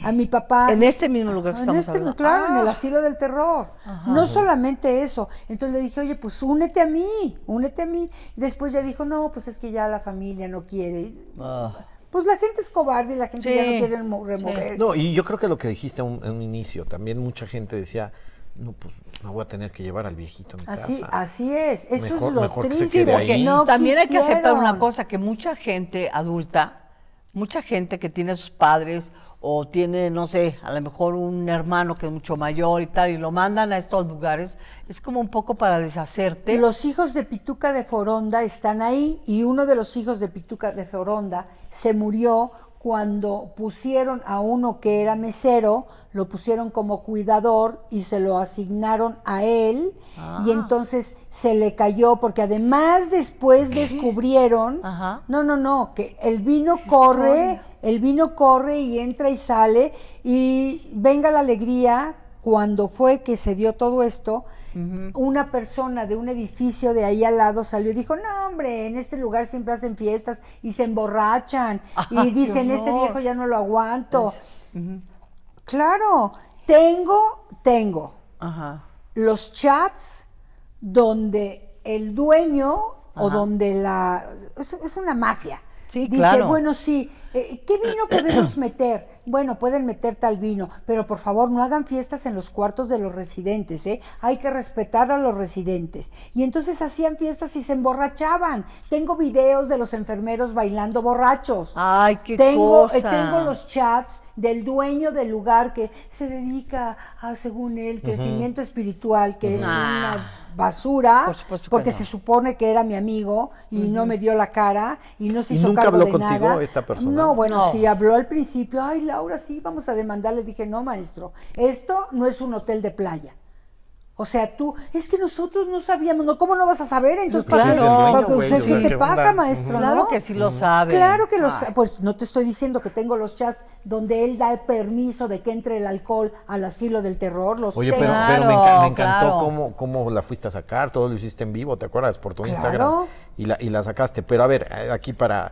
a mi papá... En este mismo lugar en estamos este, Claro, en el ah. asilo del terror. No solamente eso. Entonces le dije, oye, pues únete a mí, únete a mí. después ya dijo, no, pues es que ya la familia no quiere. Ah. Pues la gente es cobarde y la gente ya no quiere remover. No, y yo creo que lo que dijiste en un, inicio, también mucha gente decía, no, pues me voy a tener que llevar al viejito así, Así es, eso es lo triste. Que No también hay que aceptar una cosa, que mucha gente adulta, mucha gente que tiene a sus padres o tiene, no sé, a lo mejor un hermano que es mucho mayor y tal, y lo mandan a estos lugares, es como un poco para deshacerte. Los hijos de Pituca de Foronda están ahí y uno de los hijos de Pituca de Foronda se murió cuando pusieron a uno que era mesero, lo pusieron como cuidador y se lo asignaron a él y ah. entonces se le cayó porque además después descubrieron, no, no, no, que el vino corre el vino corre y entra y sale y venga la alegría cuando fue que se dio todo esto, una persona de un edificio de ahí al lado salió y dijo, no hombre, en este lugar siempre hacen fiestas y se emborrachan y dicen, este viejo ya no lo aguanto. Claro, tengo, tengo los chats donde el dueño o donde la... es, una mafia. Sí, Dice, bueno, sí, eh, ¿Qué vino podemos meter? Bueno, pueden meter tal vino, pero por favor no hagan fiestas en los cuartos de los residentes, ¿eh? Hay que respetar a los residentes. Y entonces hacían fiestas y se emborrachaban. Tengo videos de los enfermeros bailando borrachos. Ay, qué tengo, eh, tengo los chats del dueño del lugar que se dedica a, según él, crecimiento espiritual, que es una basura, porque se supone que era mi amigo y no me dio la cara y no se hizo cargo habló de contigo nada. esta persona? No, bueno, si sí habló al principio, ay Laura, sí, vamos a demandarle, le dije, no maestro, esto no es un hotel de playa, o sea, tú, es que nosotros no sabíamos, ¿no? ¿Cómo no vas a saber? Entonces, claro, qué, te pasa, maestro? Claro que sí lo sabes. Claro que lo sabes. Pues no te estoy diciendo que tengo los chats donde él da el permiso de que entre el alcohol al asilo del terror. Los Oye, pero, me, encantó cómo, cómo, la fuiste a sacar, todo lo hiciste en vivo, ¿te acuerdas? Por tu Instagram. Y la, y la sacaste. Pero a ver, eh, aquí para...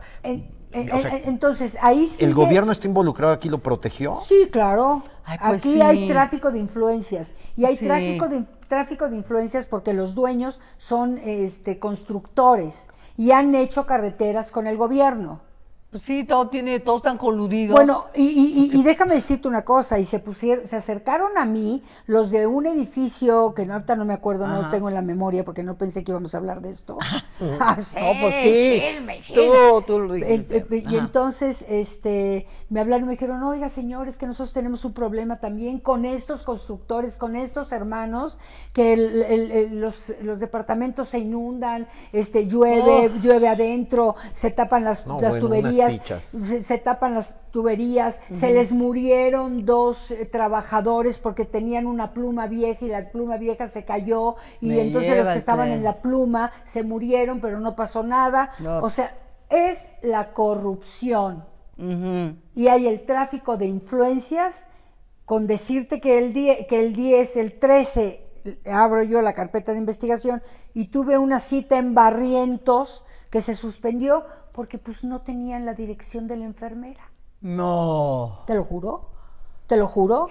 Eh, eh, eh, entonces, ahí sí. ¿El gobierno está involucrado aquí? ¿Lo protegió? Sí, claro. Pues aquí hay tráfico de influencias. Y hay tráfico, de, tráfico de influencias porque los dueños son este, constructores y han hecho carreteras con el gobierno. Pues sí, todo tiene, todos están coludidos. Bueno, y, déjame decirte una cosa, y se pusieron, se acercaron a mí los de un edificio que no, ahorita no me acuerdo, no tengo en la memoria porque no pensé que íbamos a hablar de esto. Ah, sí, ah, no, pues sí. Tú, tú lo eh, eh, eh, y entonces, este, me hablaron me dijeron, oiga, señores, que nosotros tenemos un problema también con estos constructores, con estos hermanos, que los, departamentos se inundan, este, llueve, oh. llueve adentro, se tapan las, tuberías se, tapan las tuberías, se les murieron dos eh, trabajadores porque tenían una pluma vieja y la pluma vieja se cayó y entonces los que estaban en la pluma se murieron, pero no pasó nada. O sea, es la corrupción. Y hay el tráfico de influencias con decirte que el, que el 10, el 13, eh, abro yo la carpeta de investigación y tuve una cita en Barrientos que se suspendió porque pues no tenían la dirección de la enfermera. No. ¿Te lo juro? ¿Te lo juro?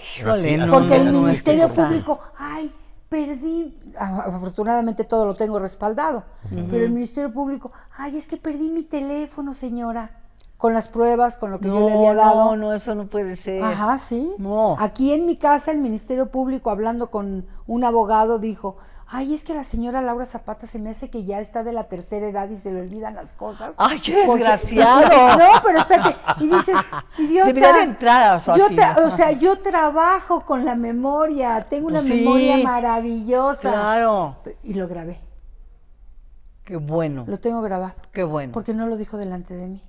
porque el Ministerio Público, ay, perdí, ah, afortunadamente todo lo tengo respaldado, pero el Ministerio Público, ay, es que perdí mi teléfono, señora con las pruebas, con lo que yo le había dado. No, no, eso no puede ser. Ajá, sí. No. Aquí en mi casa el Ministerio Público, hablando con un abogado, dijo, ay, es que la señora Laura Zapata se me hace que ya está de la tercera edad y se le olvidan las cosas. Ay, qué desgraciado. No, pero espérate, y dices, idiota. Debería entrar a su yo O sea, yo trabajo con la memoria, tengo una memoria maravillosa. Claro. Y lo grabé. Qué bueno. Lo tengo grabado. Qué bueno. Porque no lo dijo delante de mí.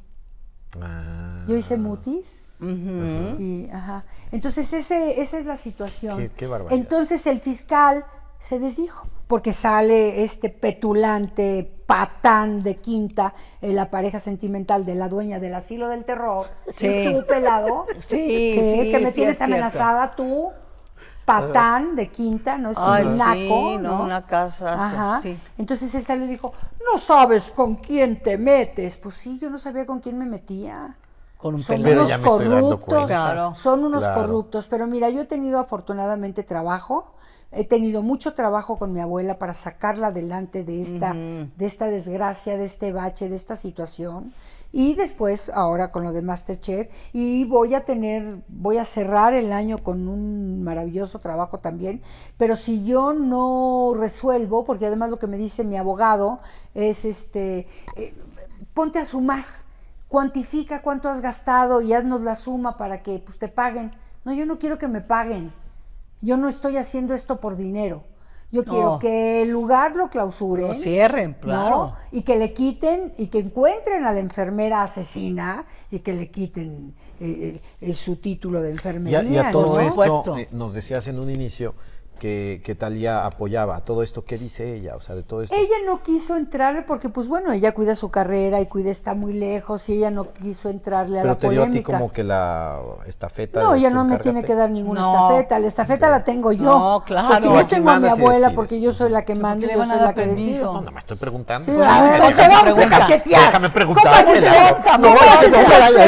Ah. Yo hice mutis. y, ajá. Entonces, ese, esa es la situación. Qué, qué barbaridad. Entonces, el fiscal se desdijo, porque sale este petulante patán de quinta, eh, la pareja sentimental de la dueña del asilo del terror, sí. pelado, sí, que me tienes amenazada tú, patán de quinta, ¿no? Es un naco, ¿no? Una casa. Ajá. Entonces él salió y dijo, no sabes con quién te metes. Pues sí, yo no sabía con quién me metía. Con son unos corruptos, son unos corruptos, pero mira, yo he tenido afortunadamente trabajo, He tenido mucho trabajo con mi abuela para sacarla adelante de esta, de esta desgracia, de este bache, de esta situación. Y después, ahora con lo de Masterchef, y voy a tener, voy a cerrar el año con un maravilloso trabajo también, pero si yo no resuelvo, porque además lo que me dice mi abogado es, este, eh, ponte a sumar, cuantifica cuánto has gastado y haznos la suma para que pues, te paguen. No, yo no quiero que me paguen. Yo no estoy haciendo esto por dinero. Yo quiero que el lugar lo clausuren. Lo cierren, claro. Y que le quiten, y que encuentren a la enfermera asesina y que le quiten eh, eh, su título de enfermería. Y todo esto, eh, nos decías en un inicio, que, que Talía apoyaba. Todo esto, ¿qué dice ella? O sea, de todo esto. Ella no quiso entrarle porque, pues bueno, ella cuida su carrera y cuida está muy lejos y ella no quiso entrarle a la Pero la te dio a ti como que la estafeta. No, ella no me tiene que dar ninguna no. estafeta. La estafeta la tengo yo. No, claro. Porque yo tengo a mi abuela porque yo soy la que mando y yo soy la que decido. No, no me estoy preguntando. Sí, a ver, ¿qué te vamos a cachetear. Déjame preguntar. ¿Cómo haces No, no,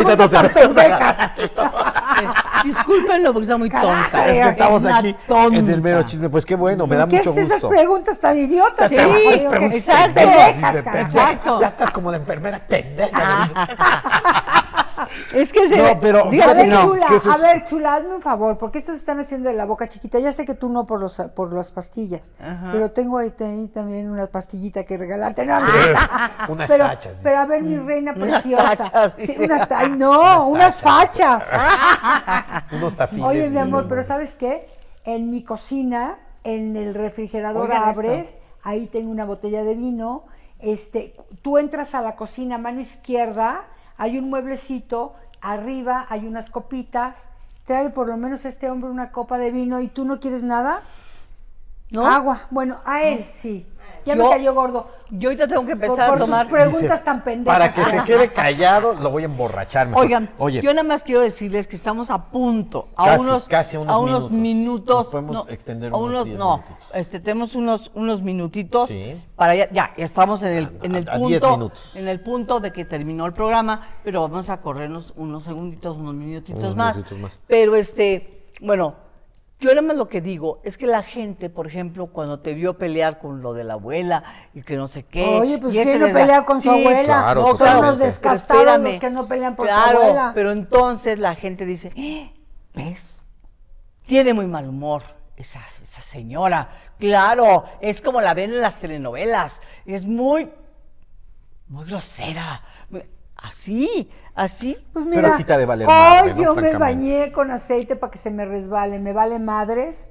no, no, no, no, no, disculpenlo porque está muy tonta. es que estamos aquí en el mero chisme. Pues qué bueno, me da mucho gusto. ¿Qué es esas preguntas tan idiotas? Sí, exacto. Ya estás como la enfermera pendeja. es que de, no, pero, a, ver, chula, a ver, chula, hazme un favor, porque estos están haciendo de la boca chiquita. Ya sé que tú no por los por las pastillas, pero tengo ahí, también una pastillita que regalarte. No, unas pero, Pero a ver, mi mm. reina preciosa. Unas tachas. Ay, no, unas, fachas. Unos Oye, mi amor, pero ¿sabes qué? En mi cocina, en el refrigerador abres, ahí tengo una botella de vino. Este, tú entras a la cocina, mano izquierda, hay un mueblecito, arriba hay unas copitas, trae por lo menos este hombre una copa de vino y tú no quieres nada. ¿No? Agua. Bueno, a él sí. Ya yo, me cayó gordo. Yo ahorita tengo que empezar a tomar. Sus preguntas tan pendejas. Para que se quede callado, lo voy a emborrachar. Oigan, yo nada más quiero decirles que estamos a punto, a unos, a unos minutos. podemos extender unos, no, este, tenemos unos, unos minutitos sí. para ya, ya, estamos en el, en el punto, en el punto de que terminó el programa, pero vamos a corrernos unos segunditos, unos minutitos, unos más. minutitos más. Pero este, bueno yo nada más lo que digo es que la gente, por ejemplo, cuando te vio pelear con lo de la abuela y que no sé qué. Oye, pues ¿quién no pelea con su abuela? son los descastados que no pelean por su abuela. Pero entonces la gente dice, eh, ¿ves? Tiene muy mal humor esa, esa señora. Claro, es como la ven en las telenovelas. Es muy, muy grosera. Así, Así. ¿Ah, pues mira, yo me bañé con aceite para que se me resbale, me vale madres,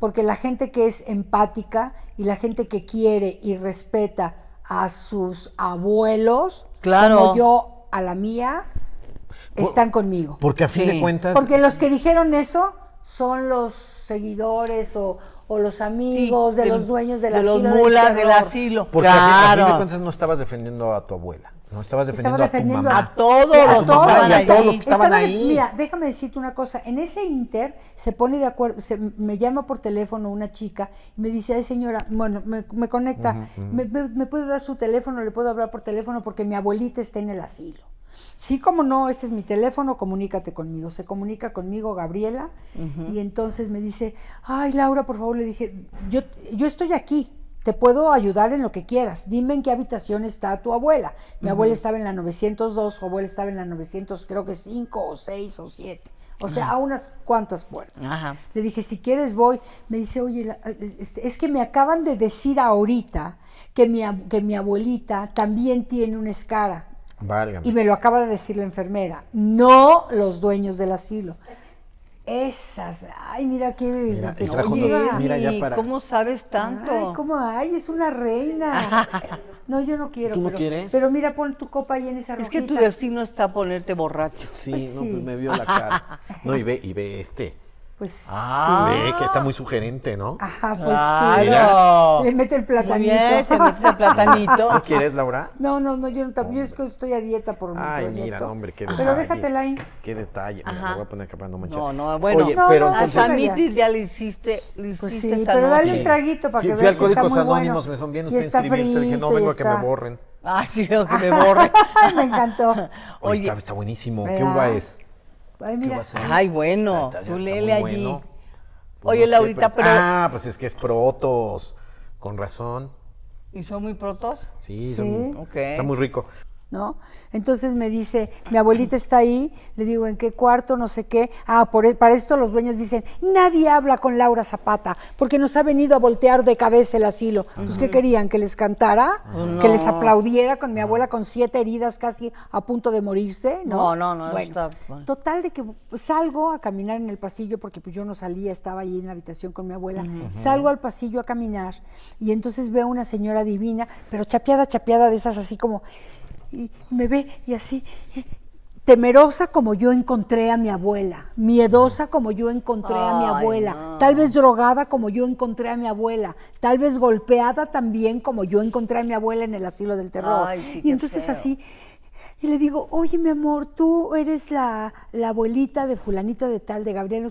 porque la gente que es empática y la gente que quiere y respeta a sus abuelos, claro. como yo a la mía, están conmigo. Porque a fin de cuentas. Porque los que dijeron eso son los seguidores o, los amigos de, los dueños de asilo. De del, asilo. Porque a fin de cuentas no estabas defendiendo a tu abuela. No, estabas defendiendo, a, tu a, todos, todos que estaban ahí. Mira, déjame decirte una cosa. En ese inter se pone de acuerdo, se, me llama por teléfono una chica y me dice, ay señora, bueno, me, conecta, Me, puede dar su teléfono? ¿Le puedo hablar por teléfono? Porque mi abuelita está en el asilo. Sí, como no, este es mi teléfono, comunícate conmigo. Se comunica conmigo Gabriela y entonces me dice, ay Laura, por favor, le dije, yo, yo estoy aquí, te puedo ayudar en lo que quieras. Dime en qué habitación está tu abuela. Mi abuela estaba en la 902, su abuela estaba en la 900, creo que 5 o 6 o 7. O sea, a unas cuantas puertas. Le dije, si quieres voy. Me dice, oye, eh, eh, este, es que me acaban de decir ahorita que mi, que mi abuelita también tiene una escara. Y me lo acaba de decir la enfermera, no los dueños del asilo. Esas, ay, mira qué. que, ¿Cómo sabes tanto? Ay, ¿cómo? es una reina. no, yo no quiero. no pero, quieres? Pero mira, pon tu copa ahí en esa rojita. Es que tu destino está ponerte borracho. Sí, no, pues pues me vio la cara. No, y ve, y ve este. Pues ah, sí. que está muy sugerente, ¿no? Ajá, pues claro. sí. Le meto el platanito. Bien, se mete el platanito. ¿No quieres, Laura? No, no, no, yo no Yo es que estoy a dieta por mi Ay, mira, hombre, qué detalle. Pero déjatela ahí. Qué detalle. Me me voy a poner capando no No, no, bueno. Oye, pero entonces, a Samitis ya le hiciste, le hiciste Pues sí, pero dale un traguito para que veas que está muy bueno. Anónimos, me mejor bien usted inscribirse. Dije, no, vengo a que me borren. Ah, sí, veo que me borren. me encantó. Oye, está, buenísimo. ¿Qué uva es? Ay, bueno, tú léele allí. Oye, Laurita, pero, Ah, pues es que es protos, con razón. ¿Y son muy protos? Sí, Son, okay. está muy rico. ¿no? Entonces me dice, mi abuelita está ahí, le digo, ¿en qué cuarto? No sé qué. Ah, por, e, para esto los dueños dicen, nadie habla con Laura Zapata, porque nos ha venido a voltear de cabeza el asilo. Pues, ¿qué querían? ¿Que les cantara? Oh, ¿Que les aplaudiera con mi abuela con siete heridas casi a punto de morirse? No, no, no. total de que salgo a caminar en el pasillo, porque pues, yo no salía, estaba ahí en la habitación con mi abuela. Salgo al pasillo a caminar y entonces veo a una señora divina, pero chapeada, chapeada de esas así como y me ve y así, temerosa como yo encontré a mi abuela, miedosa como yo encontré a mi abuela, tal vez drogada como yo encontré a mi abuela, tal vez golpeada también como yo encontré a mi abuela en el asilo del terror. y entonces así, y le digo, oye mi amor, tú eres la, la abuelita de fulanita de tal, de Gabriel,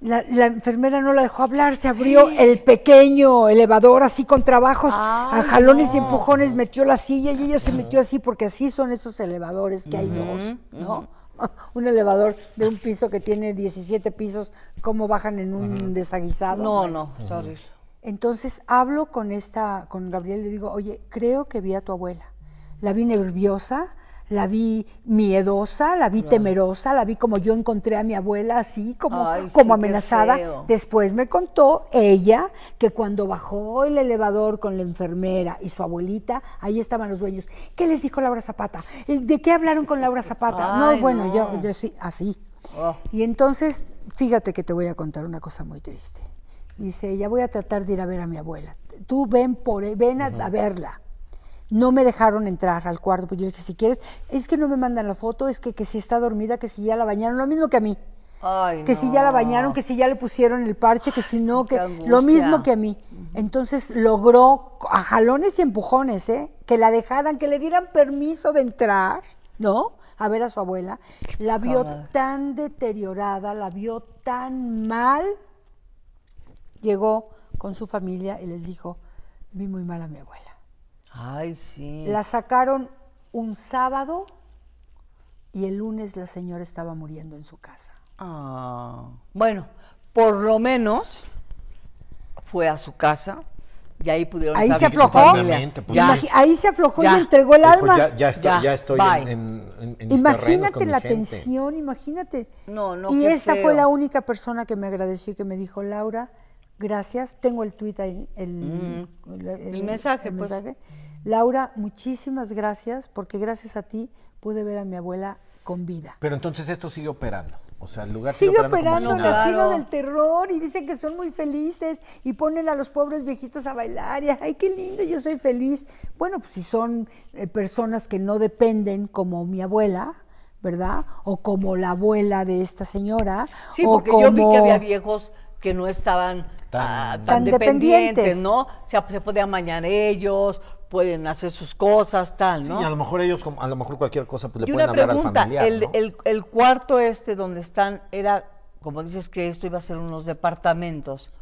la, la, enfermera no la dejó hablar, se abrió el pequeño elevador así con trabajos, a jalones y empujones, metió la silla y ella se metió así porque así son esos elevadores que hay dos, ¿no? un elevador de un piso que tiene 17 pisos, ¿cómo bajan en un desaguisado? No, no, Entonces hablo con esta, con Gabriel, le digo, oye, creo que vi a tu abuela. La vi nerviosa, la vi miedosa, la vi temerosa, la vi como yo encontré a mi abuela así, como, como amenazada. Después me contó ella que cuando bajó el elevador con la enfermera y su abuelita, ahí estaban los dueños. ¿Qué les dijo Laura Zapata? ¿De qué hablaron con Laura Zapata? no, bueno, Yo, yo sí, así. Oh. Y entonces, fíjate que te voy a contar una cosa muy triste. Dice, ya voy a tratar de ir a ver a mi abuela. Tú ven por, e, ven a verla no me dejaron entrar al cuarto, pues yo dije, si quieres, es que no me mandan la foto, es que, que si está dormida, que si ya la bañaron, lo mismo que a mí. que si ya la bañaron, que si ya le pusieron el parche, que si no, que lo mismo que a mí. Entonces logró a jalones y empujones, ¿eh? que la dejaran, que le dieran permiso de entrar, ¿no? A ver a su abuela. La vio tan deteriorada, la vio tan mal. Llegó con su familia y les dijo, vi muy mal a mi abuela. Ay, sí. La sacaron un sábado y el lunes la señora estaba muriendo en su casa. Ah, bueno, por lo menos fue a su casa y ahí pudieron Ahí se aflojó. Pues ahí se aflojó y entregó el alma. Ya, ya, estoy, ya. estoy en, en, Imagínate la tensión, imagínate. No, no. Y esa fue la única persona que me agradeció y que me dijo, Laura, Gracias. Tengo el tweet ahí, el, mm. pues. mensaje. Laura, muchísimas gracias, porque gracias a ti pude ver a mi abuela con vida. Pero entonces esto sigue operando. O sea, el lugar sigue, sigue operando, operando del terror y dicen que son muy felices y ponen a los pobres viejitos a bailar y ay qué lindo, yo soy feliz. Bueno, pues si son eh, personas que no dependen como mi abuela, ¿verdad? O como la abuela de esta señora. Sí, porque yo vi que había viejos que no estaban Ah, tan, dependientes, ¿no? se puede amañar ellos, pueden hacer sus cosas, tal, ¿no? Sí, a lo mejor ellos, a lo mejor cualquier cosa, pues le pueden hablar pregunta, al familiar, el, el, el cuarto este donde están era, como dices que esto iba a ser unos departamentos,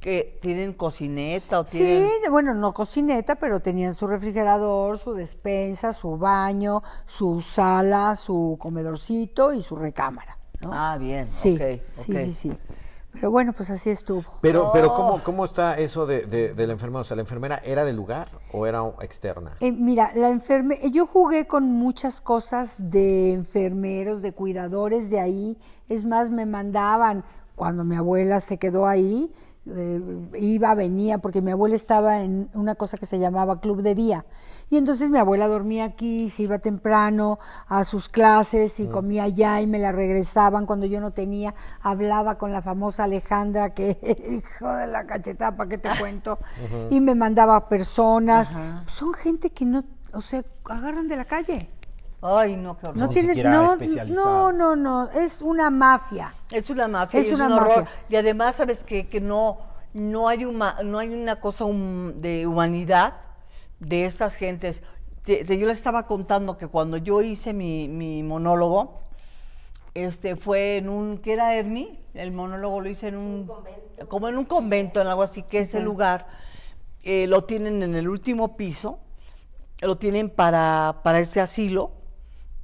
que tienen cocineta o tienen... Sí, bueno, no cocineta, pero tenían su refrigerador, su despensa, su baño, su sala, su comedorcito y su recámara. ¿no? Ah, bien. Sí, sí, sí, sí. Pero bueno, pues así estuvo. Pero, pero ¿cómo, oh. está eso de, la enfermera? O sea, ¿la enfermera era del lugar o era externa? Eh, mira, la enferme eh, yo jugué con muchas cosas de enfermeros, de cuidadores de ahí. Es más, me mandaban, cuando mi abuela se quedó ahí, eh, iba, venía, porque mi abuela estaba en una cosa que se llamaba Club de Día. Y entonces mi abuela dormía aquí, se iba temprano a sus clases y mm. comía allá y me la regresaban cuando yo no tenía. Hablaba con la famosa Alejandra, que hijo de la cachetada, que qué te ah. cuento? Y me mandaba personas. Son gente que no, o sea, agarran de la calle. Ay, no, que horror. No, tiene, no, no, no, no, es una mafia. Es una mafia. Es, un horror. Y además, ¿sabes qué? Que no, no, hay, una, no hay una cosa de humanidad de esas gentes. yo les estaba contando que cuando yo hice mi, monólogo, este fue en un, ¿qué era Ernie, el monólogo lo hice en un, como en un convento, en algo así, que ese lugar eh, lo tienen en el último piso, lo tienen para, para ese asilo,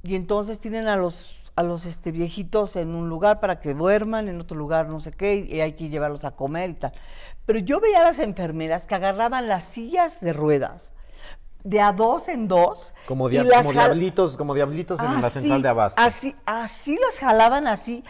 y entonces tienen a los a los este, viejitos en un lugar para que duerman, en otro lugar no sé qué, y hay que llevarlos a comer y tal. Pero yo veía a las enfermeras que agarraban las sillas de ruedas de a dos en dos. Como, diablitos, como diablitos en ah, la central de Abasto. Así, así las jalaban así.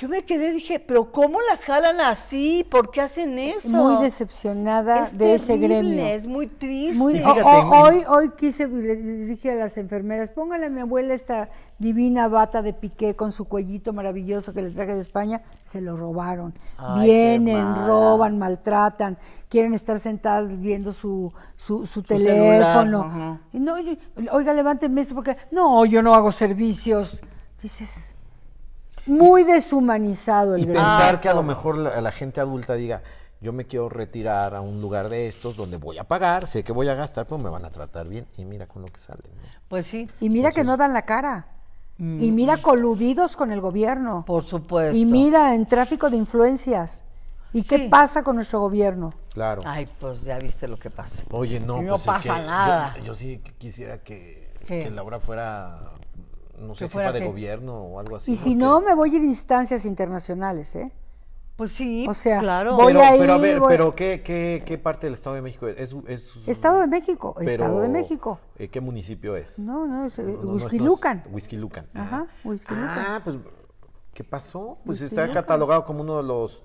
Yo me quedé, dije, pero ¿cómo las jalan así? ¿Por qué hacen eso? Muy decepcionada de ese gremio. Es muy triste. Muy, hoy, hoy quise, dije a las enfermeras, pónganle a mi abuela esta divina bata de piqué con su cuellito maravilloso que le traje de España, se lo robaron. Vienen, roban, maltratan, quieren estar sentadas viendo su, su, su, teléfono. no, oiga, levánteme esto porque, no, yo no hago servicios. Dices, muy deshumanizado el y pensar ah. que a lo mejor la, gente adulta diga, yo me quiero retirar a un lugar de estos donde voy a pagar, sé que voy a gastar, pero pues me van a tratar bien. Y mira con lo que salen. Pues sí. Y mira que no dan la cara. Mm. Y mira coludidos con el gobierno. Por supuesto. Y mira en tráfico de influencias. ¿Y qué pasa con nuestro gobierno? Claro. Ay, pues ya viste lo que pasa. Oye, no. No pues pasa nada. Yo, sí quisiera que, que Laura fuera no sé, jefa de gobierno o algo así. Y si no, me voy a ir a instancias internacionales, ¿eh? Pues sí, o sea, Voy pero, a ir, pero a ver, pero ¿qué, qué, qué parte del Estado de México es? Estado de México, Estado de México. Eh, ¿Qué municipio es? No, no, es eh, Huizquilucan. No, Ajá, Huizquilucan. Ah, pues, ¿qué pasó? Pues, pues está catalogado como uno de los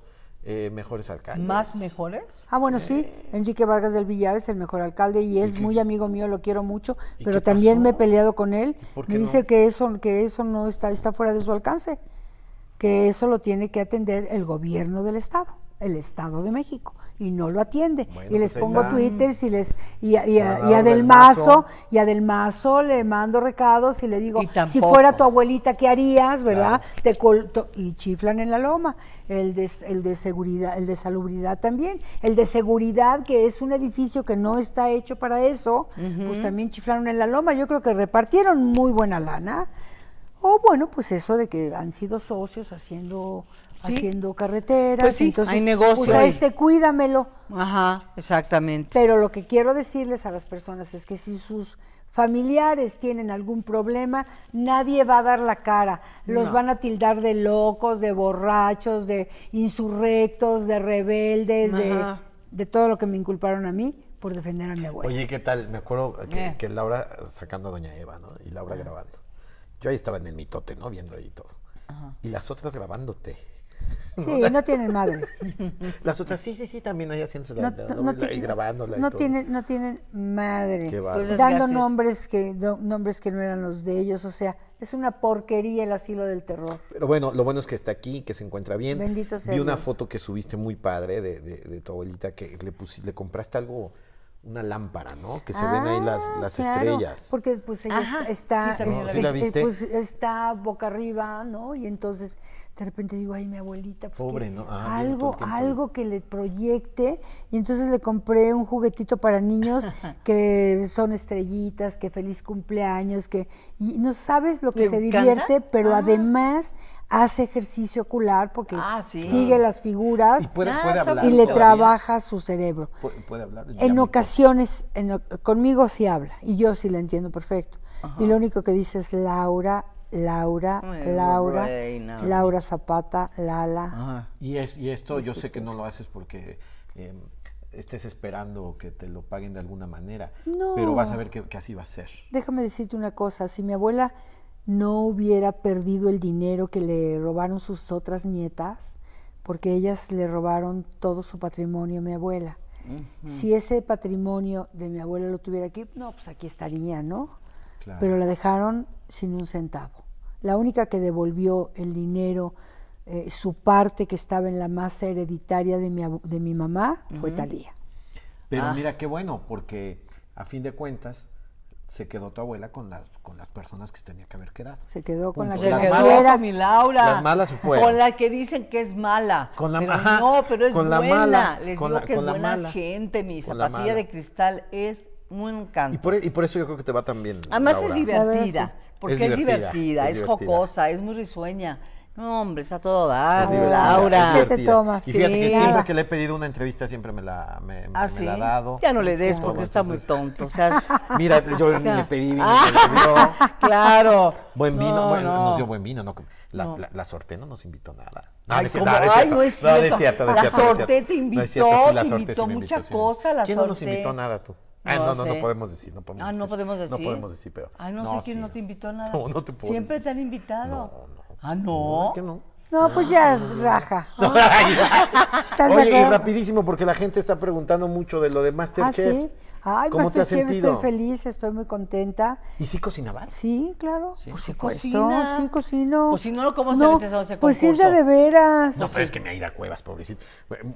eh, mejores alcaldes. ¿Más mejores? Ah, bueno, sí, eh, Enrique Vargas del Villar es el mejor alcalde y es muy amigo mío, lo quiero mucho, pero también me he peleado con él. Me dice que eso, que eso no está, está fuera de su alcance, que eso lo tiene que atender el gobierno del Estado el Estado de México y no lo atiende. y les pues pongo Twitter y les y, ah, a, Del Mazo y a Del Mazo le mando recados y le digo, si fuera tu abuelita, ¿qué harías? ¿Verdad? te colto y chiflan en la loma. El de, el de seguridad, el de salubridad también. El de seguridad, que es un edificio que no está hecho para eso, pues también chiflaron en la loma. Yo creo que repartieron muy buena lana. O bueno, pues eso de que han sido socios haciendo haciendo carreteras, pues entonces hay negocios. Pues, este cuídamelo. Ajá, exactamente. Pero lo que quiero decirles a las personas es que si sus familiares tienen algún problema, nadie va a dar la cara. Los van a tildar de locos, de borrachos, de insurrectos, de rebeldes, de, todo lo que me inculparon a mí por defender a mi abuela. Oye, ¿qué tal? Me acuerdo que, eh. que Laura sacando a Doña Eva, ¿no? Y Laura grabando. Yo ahí estaba en el mitote, ¿no? Viendo ahí todo. Y las otras grabándote. Sí, no, tienen madre. Las otras, sí, sí, sí, también ahí haciendo no, la, no, grabándola. No, Tienen, no tienen madre. Pues, dando nombres que, nombres que no eran los de ellos. O sea, es una porquería el asilo del terror. Pero bueno, lo bueno es que está aquí, que se encuentra bien. Bendito sea Vi una foto que subiste muy padre de, de, de tu abuelita que le, le compraste algo una lámpara, ¿no? Que se ven ahí las, ah, las estrellas. Porque pues ella está, la viste? pues, está boca arriba, ¿no? Y entonces de repente digo, ay, mi abuelita, pues ah, algo, algo que le proyecte. Y entonces le compré un juguetito para niños que son estrellitas, que feliz cumpleaños, que y no sabes lo que se divierte, pero ah. además hace ejercicio ocular porque ah, sigue las figuras y, le trabaja su cerebro. en ocasiones, conmigo sí habla y yo sí la entiendo perfecto. Y lo único que dice es, Laura, Laura, Laura, Laura Zapata, Lala. Y, es, y esto yo sé que no lo haces porque em, estés esperando que te lo paguen de alguna manera, pero vas a ver que, así va a ser. Déjame decirte una cosa, si mi abuela no hubiera perdido el dinero que le robaron sus otras nietas, porque ellas le robaron todo su patrimonio a mi abuela. Si ese patrimonio de mi abuela lo tuviera aquí, no, pues aquí estaría, ¿no? Pero la dejaron sin un centavo. La única que devolvió el dinero, eh, su parte que estaba en la masa hereditaria de mi, de mi mamá, fue Talía. Pero ah. mira qué bueno, porque a fin de cuentas se quedó tu abuela con las con las personas que se tenía que haber quedado. Se quedó con las malas, era Laura. Las Con la que dicen que es mala. Con la pero no, pero es buena. La mala, Les digo que es buena mala, gente, mi zapatilla de cristal es muy encanto. E, y por, eso yo creo que te va también. bien. Además es divertida. Porque es, divertida, es, jocosa, es muy risueña. No, hombre, está todo dado Laura. ¿Qué te tomas? fíjate que siempre que le he pedido una entrevista, siempre me la, me, ah, ha dado. Ya no le des porque está muy tonto. Mira, yo ni le pedí vino. Ah, dio. claro. Buen vino, bueno, no. nos dio buen vino. No, la, La, Sorte no nos invitó nada. No, no es cierto. No, cierto, la Sorte te invitó, te invitó, mucha cosa. ¿Quién no nos invitó nada tú? Ah, no, no, no podemos decir, no podemos ah, decir. Ah, no podemos decir. No podemos decir, pero. Ay, ah, no, sé quién no te invitó a nada. No, no te puedo Siempre te han invitado. No, no. Ah, no. ¿Por qué no? No, pues ya raja. Oye, y rapidísimo, porque la gente está preguntando mucho de lo de ah, Masterchef. sí? Ay, ¿Cómo te has sentido? estoy feliz, estoy muy contenta. ¿Y sí cocinabas? Sí, claro. por supuesto, sí, cocina. sí cocino. Pues si no, ¿cómo se no, a ese pues concurso? Pues es de, veras. No, pero es que mi Aida Cuevas, pobrecita.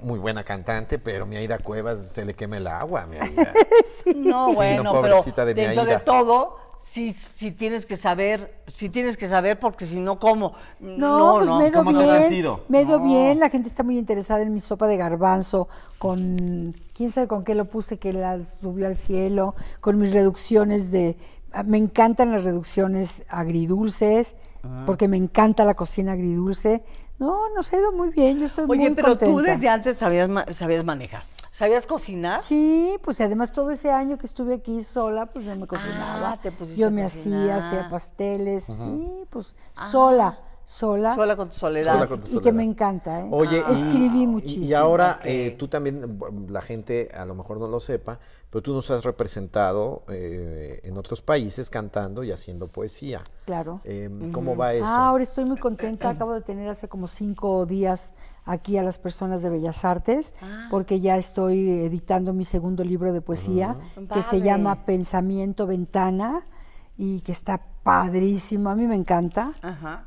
Muy buena cantante, pero mi Aida Cuevas se le quema el agua, mi Aida. sí. No, bueno, pero de dentro de todo si sí tienes que saber, si tienes que saber porque si no, ¿cómo? No, pues me medio bien, me bien, la gente está muy interesada en mi sopa de garbanzo con, quién sabe con qué lo puse, que la subió al cielo, con mis reducciones de, ah, me encantan las reducciones agridulces, ah. porque me encanta la cocina agridulce. No, no ha ido muy bien, yo estoy muy contenta. Oye, pero tú desde antes sabías, sabías manejar. ¿Sabías cocinar? Sí, pues además todo ese año que estuve aquí sola, pues yo me cocinaba. Ah, yo me hacía, hacía pasteles, sí, pues ah. sola sola. Sola con tu soledad. Y que me encanta. ¿eh? Oye, ah. escribí muchísimo. Y ahora eh, tú también, mm, la gente a lo mejor no lo sepa, pero tú nos has representado eh, en otros países cantando y haciendo poesía. Claro. Em, ¿Cómo va eso? Ah, ahora estoy muy contenta. Acabo de tener hace como cinco días aquí a las personas de Bellas Artes, ah. porque ya estoy editando mi segundo libro de poesía, que se llama Pensamiento Ventana y que está padrísimo, a mí me encanta.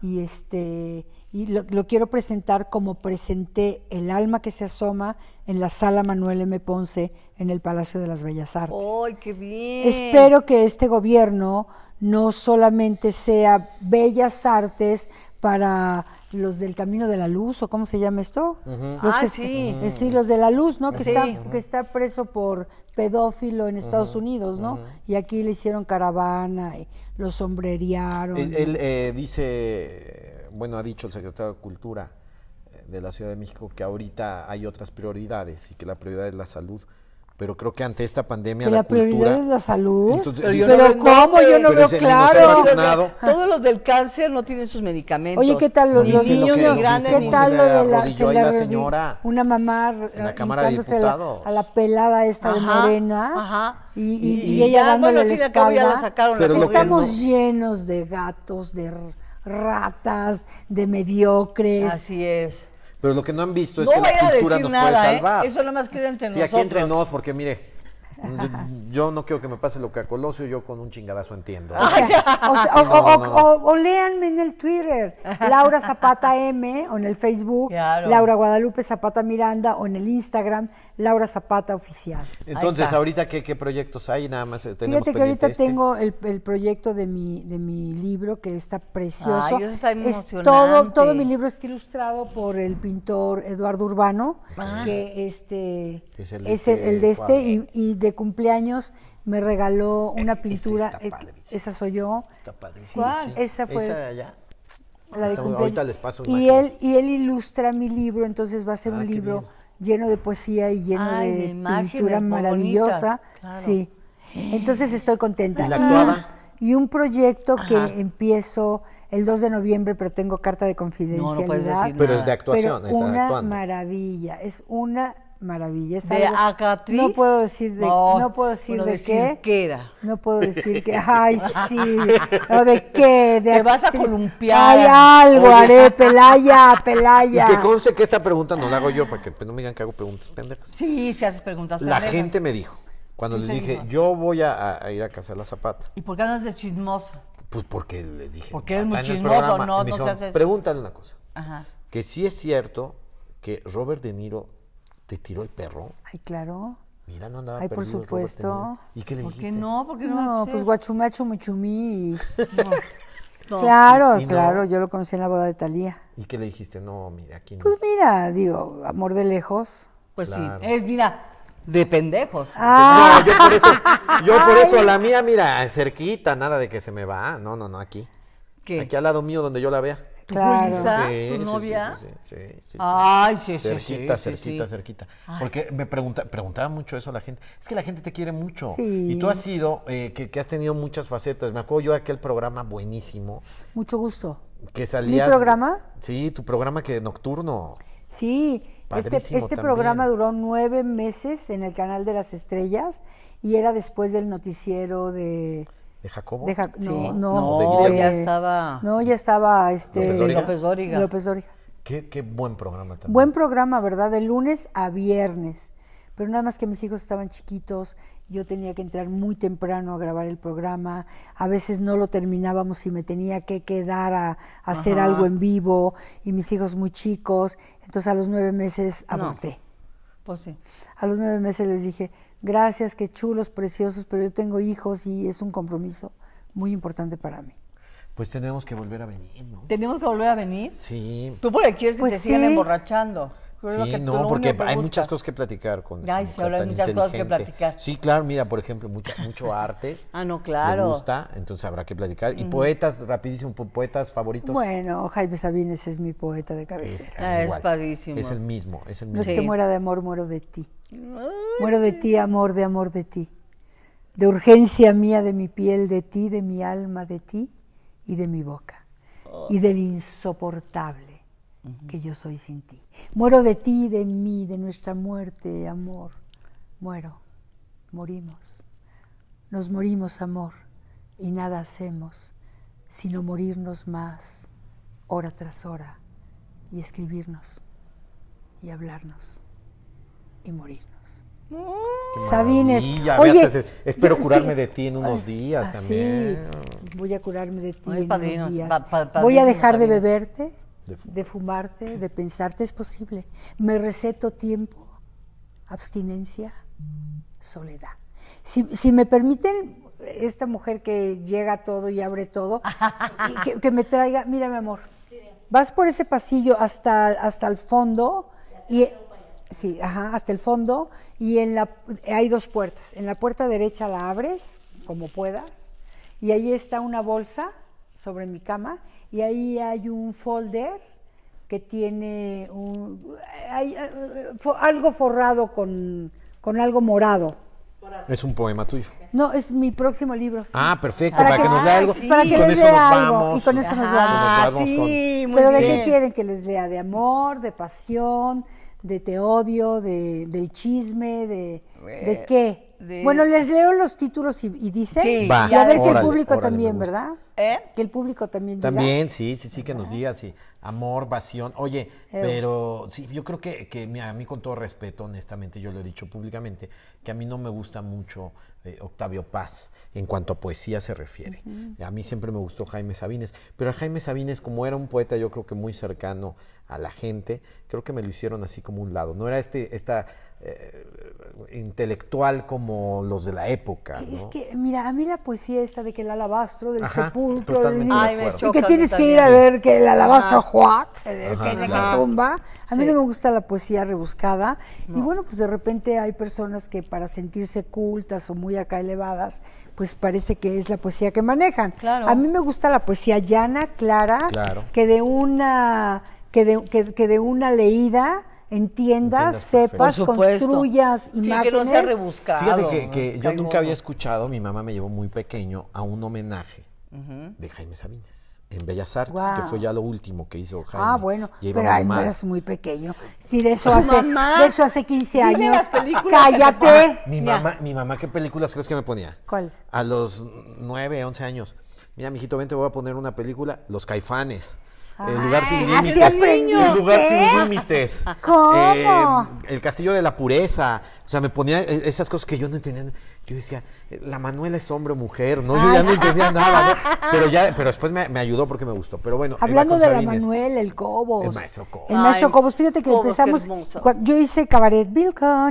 Y este y lo, quiero presentar como presenté El alma que se asoma en la sala Manuel M. Ponce en el Palacio de las Bellas Artes. ¡Ay, qué bien! Espero que este gobierno no solamente sea bellas artes para los del Camino de la Luz, o cómo se llama esto? los ah, que eh, sí. los de la Luz, ¿no? Que, que está preso por pedófilo en Estados Unidos, ¿no? Y aquí le hicieron caravana, y lo sombrerearon. él eh, dice, eh, bueno, ha dicho el secretario de Cultura eh, de la Ciudad de México que ahorita hay otras prioridades y que la prioridad es la salud pero creo que ante esta pandemia que la, prioridad es la salud. pero, yo cómo yo no veo claro. Todos los, del cáncer no tienen sus medicamentos. Oye, ¿qué tal los, los niños grandes? ¿Qué tal lo de la, señora? Una mamá en la cámara de diputados. a la pelada esta de Morena. Ajá. Y, y, ella dándole bueno, la espalda. Estamos llenos de gatos, de ratas, de mediocres. Así es pero lo que no han visto es que la cultura nos puede ¿eh? salvar. ¿eh? Eso lo más queda entre nosotros. aquí entre porque mire, yo no quiero que me pase lo que a Colosio, yo con un chingadazo entiendo. O, leanme en el Twitter, Laura Zapata M, o en el Facebook, Laura Guadalupe Zapata Miranda, o en el Instagram, Laura Zapata Oficial. Entonces, ahorita, ¿qué, proyectos hay? Nada más eh, tenemos Fíjate que ahorita este. tengo el, proyecto de mi, de mi libro, que está precioso. todo, todo mi libro es ilustrado por el pintor Eduardo Urbano, ah. que este, es el, de este, y, y de cumpleaños me regaló eh, una pintura. Eh, esa soy yo. esa fue. y él, y él ilustra mi libro, entonces va a ser ah, un libro lleno de poesía y lleno de, pintura maravillosa. Sí. Entonces estoy contenta. ¿Y un proyecto que empiezo el 2 de noviembre, pero tengo carta de confidencialidad. Pero es de actuación, es una maravilla, es una maravilla. ¿De Acatriz? No puedo decir de, no puedo decir de qué. Queda. No puedo decir que. Ay, sí. ¿O ¿De qué? De Te vas a columpiar. Hay algo, haré. Pelaya, Pelaya. Y que conste que esta pregunta no la hago yo, para que pues, no me digan que hago preguntas pendejas. Sí, si haces preguntas La gente me dijo, cuando les dije, yo voy a, ir a cazar la zapata. ¿Y por qué andas de chismoso? Pues porque les dije. Porque eres muy chismoso, no, no se hace eso. Pregúntale una cosa. Ajá. Que sí es cierto que Robert De Niro le tiró el perro? Ay, claro. Mira, no andaba Ay, por supuesto. ¿Y qué le ¿Por dijiste? qué no? ¿Por pues no? No, pues ha Claro, claro, yo lo conocí en la boda de Talía. ¿Y qué le dijiste? No, mira, aquí no. Pues mira, digo, amor de lejos. Pues sí. Es, mira, de pendejos. Ah. No, yo por eso, yo por eso la mía, mira, cerquita, nada de que se me va. No, no, no, aquí. ¿Qué? Aquí al lado mío donde yo la vea claro. tu novia? Sí, Ay, sí, sí, Cerquita, cerquita, cerquita. Porque me pregunta, preguntaba mucho eso a la gente. Es que la gente te quiere mucho. Y tú has sido, eh, que, has tenido muchas facetas. Me acuerdo yo de aquel programa buenísimo. Mucho gusto. Que salías. ¿Mi programa? Sí, tu programa que nocturno. Sí, este, este programa duró nueve meses en el canal de las estrellas y era después del noticiero de ¿De Jacobo? no, no, ya estaba. No, ya estaba este, López Dóriga. López Dóriga. Qué, buen programa también. Buen programa, ¿verdad? De lunes a viernes. Pero nada más que mis hijos estaban chiquitos, yo tenía que entrar muy temprano a grabar el programa, a veces no lo terminábamos y me tenía que quedar a, hacer algo en vivo, y mis hijos muy chicos, entonces a los nueve meses aborté. Pues sí. A los nueve meses les dije, gracias, qué chulos, preciosos, pero yo tengo hijos y es un compromiso muy importante para mí. Pues tenemos que volver a venir, ¿no? ¿Tenemos que volver a venir? Sí. ¿Tú por aquí quieres que pues te sigan emborrachando? sí, no, porque hay muchas cosas que platicar con este Ay, hay muchas cosas que platicar. Sí, claro, mira, por ejemplo, mucho, arte. ah, no, claro. Me gusta, entonces habrá que platicar. ¿Y poetas, rapidísimo, poetas favoritos? Bueno, Jaime Sabines es mi poeta de cabeza. Es, ah, es el mismo, es el mismo. No es que muera de amor, muero de ti. Muero de ti, amor, de amor de ti. De urgencia mía, de mi piel, de ti, de mi alma, de ti y de mi boca. Y del insoportable que yo soy sin ti. Muero de ti, de mí, de nuestra muerte, amor. Muero, morimos. Nos morimos, amor, y nada hacemos sino morirnos más hora tras hora y escribirnos y hablarnos y morirnos. Sabine, Sabines, oye, pues, espero curarme de ti en unos ah, días ah, también. voy a curarme de ti voy a dejar de beberte de, fumarte, de pensarte, es posible. Me receto tiempo, abstinencia, soledad. Si, me permiten, esta mujer que llega todo y abre todo, que, me traiga, mira mi amor, vas por ese pasillo hasta, hasta el fondo y... Sí, ajá, hasta el fondo y en la hay dos puertas. En la puerta derecha la abres como puedas y ahí está una bolsa sobre mi cama y ahí hay un folder que tiene un, eh, eh, algo forrado con, con algo morado. Es un poema tuyo. No, es mi próximo libro. Ah, perfecto, para, que, nos lea algo. Para que les lea algo. Y con eso nos vamos. Ah, sí, bien. Pero ¿de qué quieren que les lea? De amor, de pasión, de te odio, de, del chisme, de, de qué? Bueno, les leo los títulos y, dice. y a ver ¿Eh? que el público también, ¿verdad? Que el público también También, sí, sí, sí, que nos diga, sí. Amor, pasión. Oye, pero sí, yo creo que, a mí con todo respeto, honestamente, yo lo he dicho públicamente, que a mí no me gusta mucho eh, Octavio Paz en cuanto a poesía se refiere. A mí siempre me gustó Jaime Sabines, pero a Jaime Sabines, como era un poeta yo creo que muy cercano a la gente, creo que me lo hicieron así como un lado. No era este, esta eh, intelectual como los de la época. Es que, mira, a mí la poesía esta de que el alabastro del sepulcro, del... y que tienes que ir a ver que el alabastro Juat, eh, que la tumba, a mí no me gusta la poesía rebuscada. Y bueno, pues de repente hay personas que para sentirse cultas o muy acá elevadas, pues parece que es la poesía que manejan. A mí me gusta la poesía llana, clara, que de una que de, que de una leída entiendas, sepas, construyas imágenes. Fíjate que, yo nunca había escuchado, mi mamá me llevó muy pequeño a un homenaje de Jaime Sabines en Bellas Artes, que fue ya lo último que hizo Jaime. Ah, bueno, pero no eras muy pequeño. si de eso, hace, de eso hace 15 años. ¡Cállate! Mi mamá, mi mamá, ¿qué películas crees que me ponía? ¿Cuáles? A los 9, 11 años. Mira, mijito, ven, te voy a poner una película, Los Caifanes. El lugar sin límites. El lugar sin límites. ¿Cómo? Eh, el castillo de la pureza. O sea, me ponía e-, esas cosas que yo no entendía yo decía, eh, la Manuela es hombre o mujer, ¿no? Yo ya no entendía nada, Pero, ya, pero después me, ayudó porque me gustó. Pero bueno. Hablando de la Manuel Manuela, el Cobos. El maestro Cobos. El maestro fíjate que empezamos. Yo hice cabaret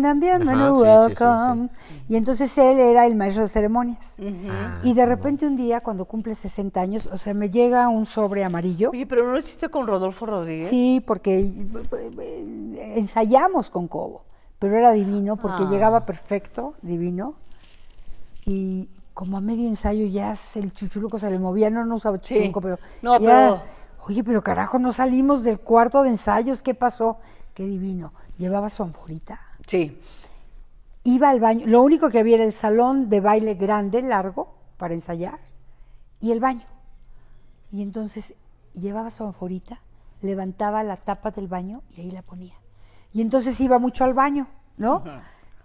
también, welcome. y entonces él era el maestro de ceremonias. Ah, y de repente un día, cuando cumple 60 años, o sea, me llega un sobre amarillo. y pero no lo hiciste con Rodolfo Rodríguez. Sí, porque eh, ensayamos con Cobo. Pero era divino porque ah. llegaba perfecto, divino y como a medio ensayo ya el chuchuluco se le movía, no, no usaba chuchuluco, pero... No, pero... Oye, pero carajo, no salimos del cuarto de ensayos, ¿qué pasó? Qué divino. Llevaba su anforita. Sí. Iba al baño, lo único que había era el salón de baile grande, largo, para ensayar, y el baño. Y entonces llevaba su anforita, levantaba la tapa del baño y ahí la ponía. Y entonces iba mucho al baño, ¿no?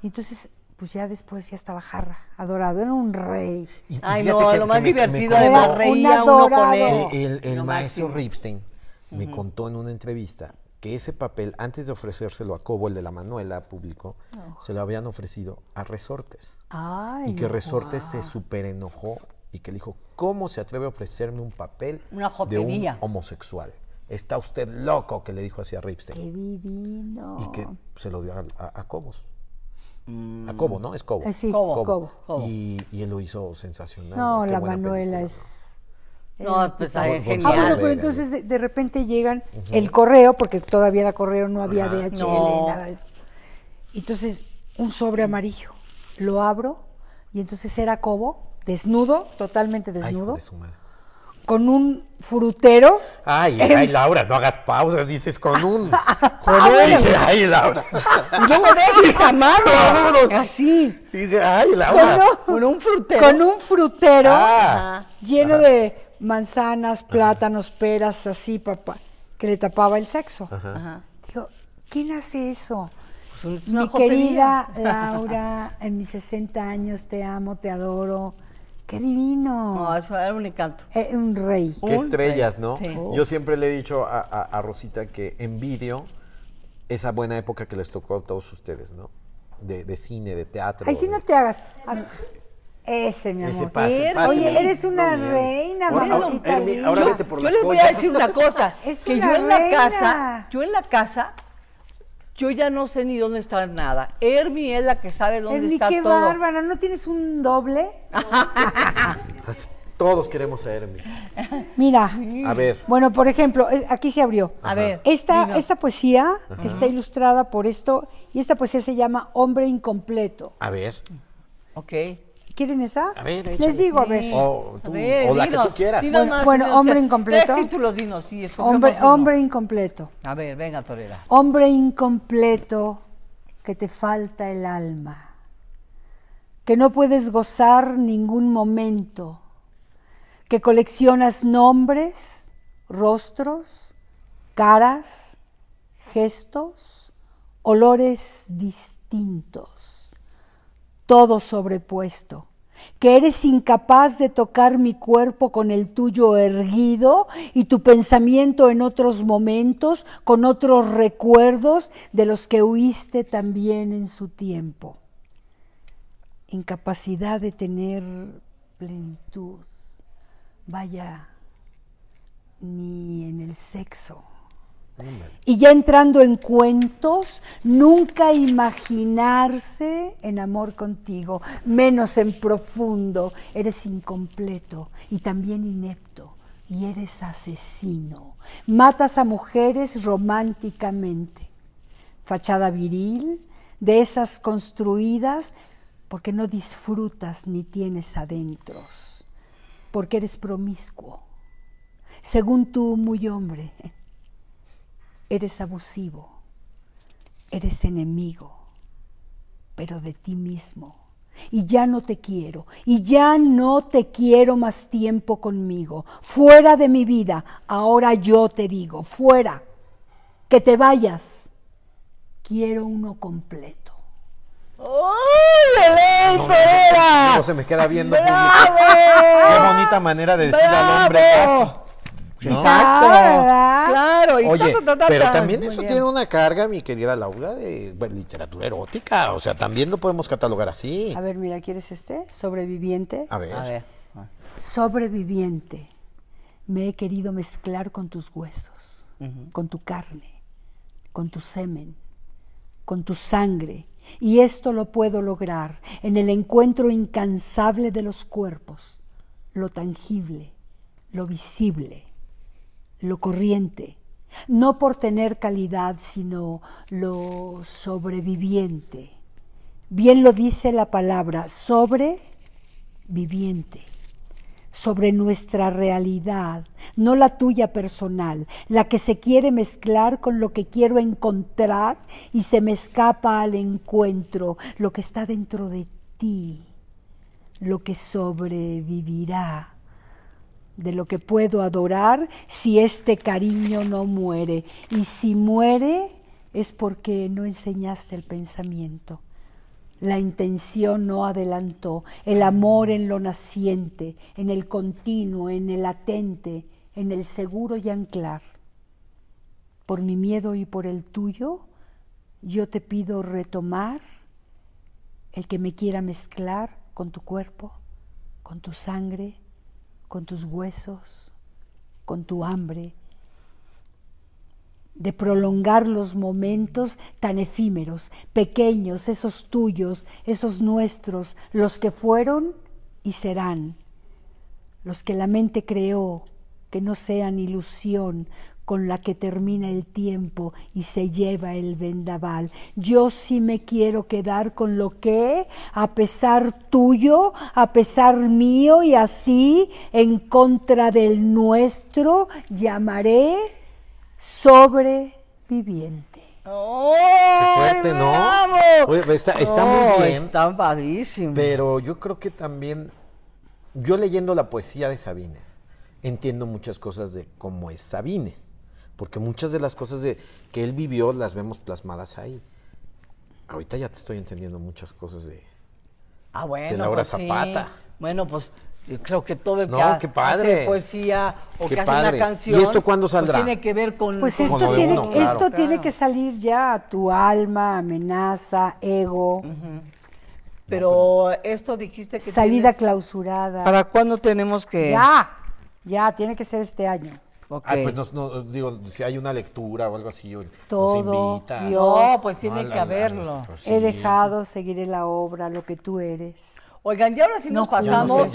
Y Entonces pues ya después ya estaba Jarra, adorado, era un rey. Ay, no, lo más divertido de la reina uno con él. El, maestro Ripstein me contó en una entrevista que ese papel, antes de ofrecérselo a Cobo, el de la Manuela, público, se lo habían ofrecido a Resortes. Ay, y que Resortes se superenojó y que le dijo, ¿cómo se atreve a ofrecerme un papel una de un homosexual? Está usted loco, que le dijo así a Ripstein. Qué divino. Y que se lo dio a Cobos. Mm. a Cobo, ¿no? Es Cobo. Eh, sí, Cobo. Y, él lo hizo sensacional. No, la Manuela es. No, pues es genial. Ah, bueno, pero entonces de, repente llegan el correo, porque todavía era correo, no había DHL, ni nada de eso. Entonces, un sobre amarillo. Lo abro y entonces era Cobo, desnudo, totalmente desnudo. Ay, con un frutero. Ay, ay, Laura, no hagas pausas, dices con un. Ah, con ah, un. ay, Laura. Así. ay, Laura. Con un, frutero. Con un frutero ah. lleno de manzanas, plátanos, peras, así, papá, que le tapaba el sexo. Ajá. Digo, ¿quién hace eso? Pues mi querida Laura, en mis 60 años te amo, te adoro. ¡Qué divino! No, eso era un encanto. Eh, un rey. Qué estrellas, ¿no? Oh. Yo siempre le he dicho a, Rosita que envidio esa buena época que les tocó a todos ustedes, ¿no? De, cine, de teatro. Ay, si no te hagas. Ese, mi amor. Oye, eres una reina, bueno, yo, les voy a decir una cosa. es que yo en la casa, yo en la casa yo ya no sé ni dónde está nada. Hermi es la que sabe dónde está qué todo. bárbara, ¿no tienes un doble? Todos queremos a Hermi. Mira. A ver. Bueno, por ejemplo, eh, aquí se abrió. A ver. Esta, esta poesía está ilustrada por esto y esta poesía se llama Hombre Incompleto. A ver. Ok. ¿Quieren esa? A ver, Les digo, a ver. O, la que tú quieras. bueno, hombre incompleto. Tres títulos dinos, sí, hombre, hombre incompleto. A ver, venga, Torera. Hombre incompleto, que te falta el alma, que no puedes gozar ningún momento, que coleccionas nombres, rostros, caras, gestos, olores distintos, todo sobrepuesto, que eres incapaz de tocar mi cuerpo con el tuyo erguido y tu pensamiento en otros momentos, con otros recuerdos de los que huiste también en su tiempo. Incapacidad de tener plenitud, vaya, ni en el sexo. Y ya entrando en cuentos, nunca imaginarse en amor contigo, menos en profundo. Eres incompleto y también inepto y eres asesino. Matas a mujeres románticamente. Fachada viril, de esas construidas porque no disfrutas ni tienes adentros, porque eres promiscuo, según tú muy hombre Eres abusivo, eres enemigo, pero de ti mismo. Y ya no te quiero, y ya no te quiero más tiempo conmigo. Fuera de mi vida, ahora yo te digo, fuera, que te vayas. Quiero uno completo. ¡Ay, bebé, se me queda viendo. ¡Qué bonita manera de decir al hombre! Exacto. Claro. pero también eso tiene una carga, mi querida Laura, de literatura erótica. O sea, también lo podemos catalogar así. A ver, mira, ¿quieres este? Sobreviviente. A ver. Sobreviviente. Me he querido mezclar con tus huesos, con tu carne, con tu semen, con tu sangre. Y esto lo puedo lograr en el encuentro incansable de los cuerpos, lo tangible, lo visible lo corriente, no por tener calidad, sino lo sobreviviente. Bien lo dice la palabra, sobreviviente, sobre nuestra realidad, no la tuya personal, la que se quiere mezclar con lo que quiero encontrar y se me escapa al encuentro, lo que está dentro de ti, lo que sobrevivirá de lo que puedo adorar si este cariño no muere. Y si muere es porque no enseñaste el pensamiento. La intención no adelantó, el amor en lo naciente, en el continuo, en el latente, en el seguro y anclar. Por mi miedo y por el tuyo, yo te pido retomar el que me quiera mezclar con tu cuerpo, con tu sangre, con tus huesos, con tu hambre, de prolongar los momentos tan efímeros, pequeños, esos tuyos, esos nuestros, los que fueron y serán, los que la mente creó, que no sean ilusión, con la que termina el tiempo y se lleva el vendaval. Yo sí me quiero quedar con lo que, a pesar tuyo, a pesar mío y así, en contra del nuestro, llamaré sobreviviente. ¡Oh! Qué fuerte, ¿no? Pues, está, muy bien. Está Pero yo creo que también, yo leyendo la poesía de Sabines, entiendo muchas cosas de cómo es Sabines. Porque muchas de las cosas de, que él vivió las vemos plasmadas ahí. Ahorita ya te estoy entendiendo muchas cosas de, ah, de Laura pues Zapata. Bueno, pues creo que todo el que padre. poesía o que hace una canción. ¿Y esto pues cuándo saldrá? tiene que ver con. Pues esto, tiene, esto tiene que salir ya: tu alma, amenaza, ego. Pero pues esto dijiste que. Salida clausurada. ¿Para cuándo tenemos que.? Ya, ya, tiene que ser este año. Ah, pues no, digo, si hay una lectura o algo así, Todo, nos invitas. Dios, pues tiene que haberlo. Pues He dejado, seguiré la obra, lo que tú eres. Oigan, ya ahora sí nos, pasamos,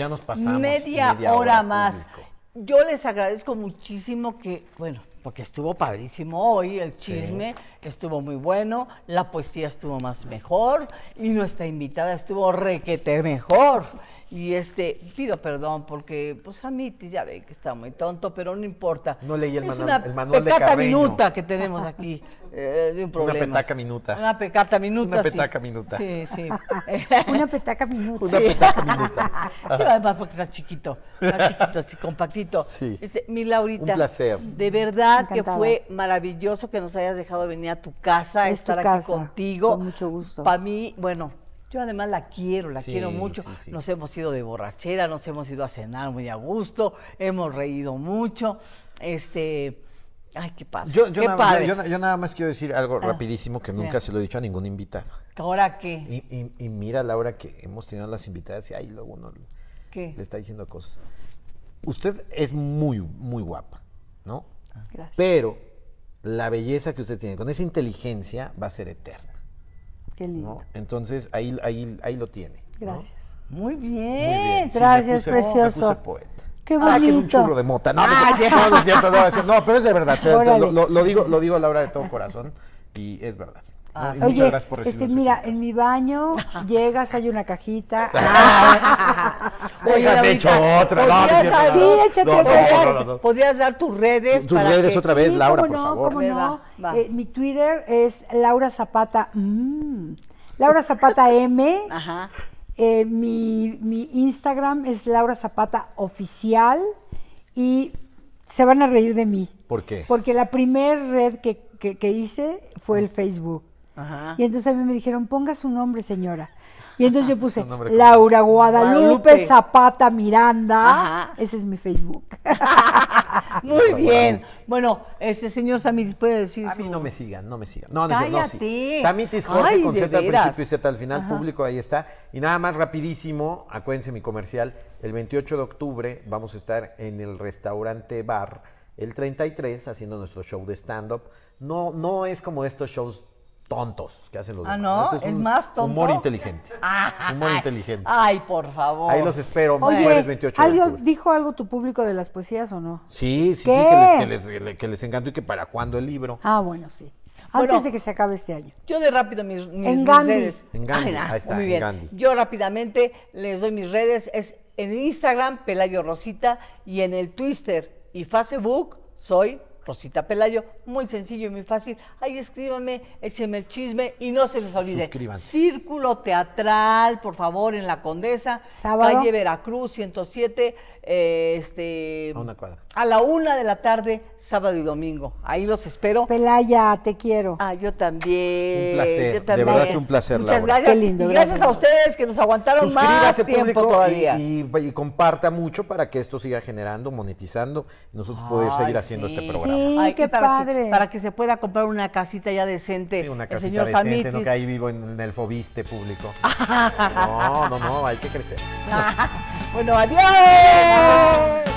media, hora, más. Yo les agradezco muchísimo que, bueno, porque estuvo padrísimo hoy, el chisme estuvo muy bueno, la poesía estuvo más mejor y nuestra invitada estuvo requete mejor. Y este, pido perdón porque, pues a mí ya ve que está muy tonto, pero no importa. No leí el, manual, una el manual pecata minuta que tenemos aquí eh, de un problema. Una petaca minuta. Una pecata minuta. Una petaca minuta. Sí, sí. una petaca minuta. Una petaca minuta. además porque está chiquito, está chiquito, así compactito. Sí. Este, mi Laurita. Un placer. De verdad que fue maravilloso que nos hayas dejado venir a tu casa, es estar aquí contigo. Con mucho gusto. Para mí, bueno, yo además la quiero, la quiero mucho. Nos hemos ido de borrachera, nos hemos ido a cenar muy a gusto, hemos reído mucho. Este, ay, qué padre. Yo, nada, más quiero decir algo ah, rapidísimo que nunca se lo he dicho a ningún invitado. ¿Ahora qué? Y, mira, Laura, que hemos tenido las invitadas y ahí luego uno le está diciendo cosas. Usted es muy, muy guapa, ¿no? Ah. Gracias. Pero la belleza que usted tiene, con esa inteligencia, va a ser eterna lindo. Entonces ahí, ahí, ahí lo tiene. Gracias. Muy, bien. Gracias, precioso. Qué bonito. un churro de mota. No, no, ah, pero es de verdad. Lo, lo, digo, lo digo a la hora de todo corazón y es verdad. Ah, Oye, este, mira, en mi baño llegas, hay una cajita. Ah, Oye, hecho otra. sí, échate otra. Podrías dar tus redes. Tus redes otra vez, Laura, por favor. ¿cómo no? Eh, mi Twitter es Laura Zapata. Mm. Laura Zapata M. Eh, mi, Instagram es Laura Zapata Oficial. Y se van a reír de mí. ¿Por qué? Porque la primera red que hice fue el Facebook. Y entonces a mí me dijeron, ponga su nombre, señora. Y entonces yo puse Laura Guadalupe, Zapata Miranda. Ese es mi Facebook. Muy bien. Bueno, este señor Samitis puede decir. A mí no me sigan, no me sigan. No, no, no Samitis con Z al principio y Z al final, público, ahí está. Y nada más rapidísimo, acuérdense mi comercial. El 28 de octubre vamos a estar en el restaurante bar, el 33, haciendo nuestro show de stand-up. No, no es como estos shows tontos que hacen los ah, no, este es, más tonto. Humor inteligente. Ah, humor inteligente. Ay, por favor. Ahí los espero, Oye, jueves 28 ¿algo, ¿Dijo algo tu público de las poesías o no? Sí, sí, sí, que les, que, encantó y que para cuándo el libro. Ah, bueno, sí. Antes de que se acabe este año. Yo de rápido mis, mis, redes. En Gandhi, ahí está, muy bien. En Gandhi. Yo rápidamente les doy mis redes. Es en Instagram, Pelayo Rosita, y en el Twitter y Facebook soy Rosita Pelayo, muy sencillo y muy fácil. Ahí escríbanme, échenme el chisme y no se les olvide. Suscríbanse. Círculo Teatral, por favor, en La Condesa, calle Veracruz 107. Eh, este, a la una de la tarde, sábado y domingo. Ahí los espero. Pelaya, te quiero. Ah, yo también. Un De verdad que un placer, Muchas gracias. Gracias, a ustedes que nos aguantaron más tiempo todavía. Pues, y, comparta mucho para que esto siga generando, monetizando, y nosotros poder seguir haciendo este programa. Sí, Ay, qué padre. para que se pueda comprar una casita ya decente. una casita decente, no que ahí vivo en, en el fobiste público. no, no, no, hay que crecer. Bueno, adiós.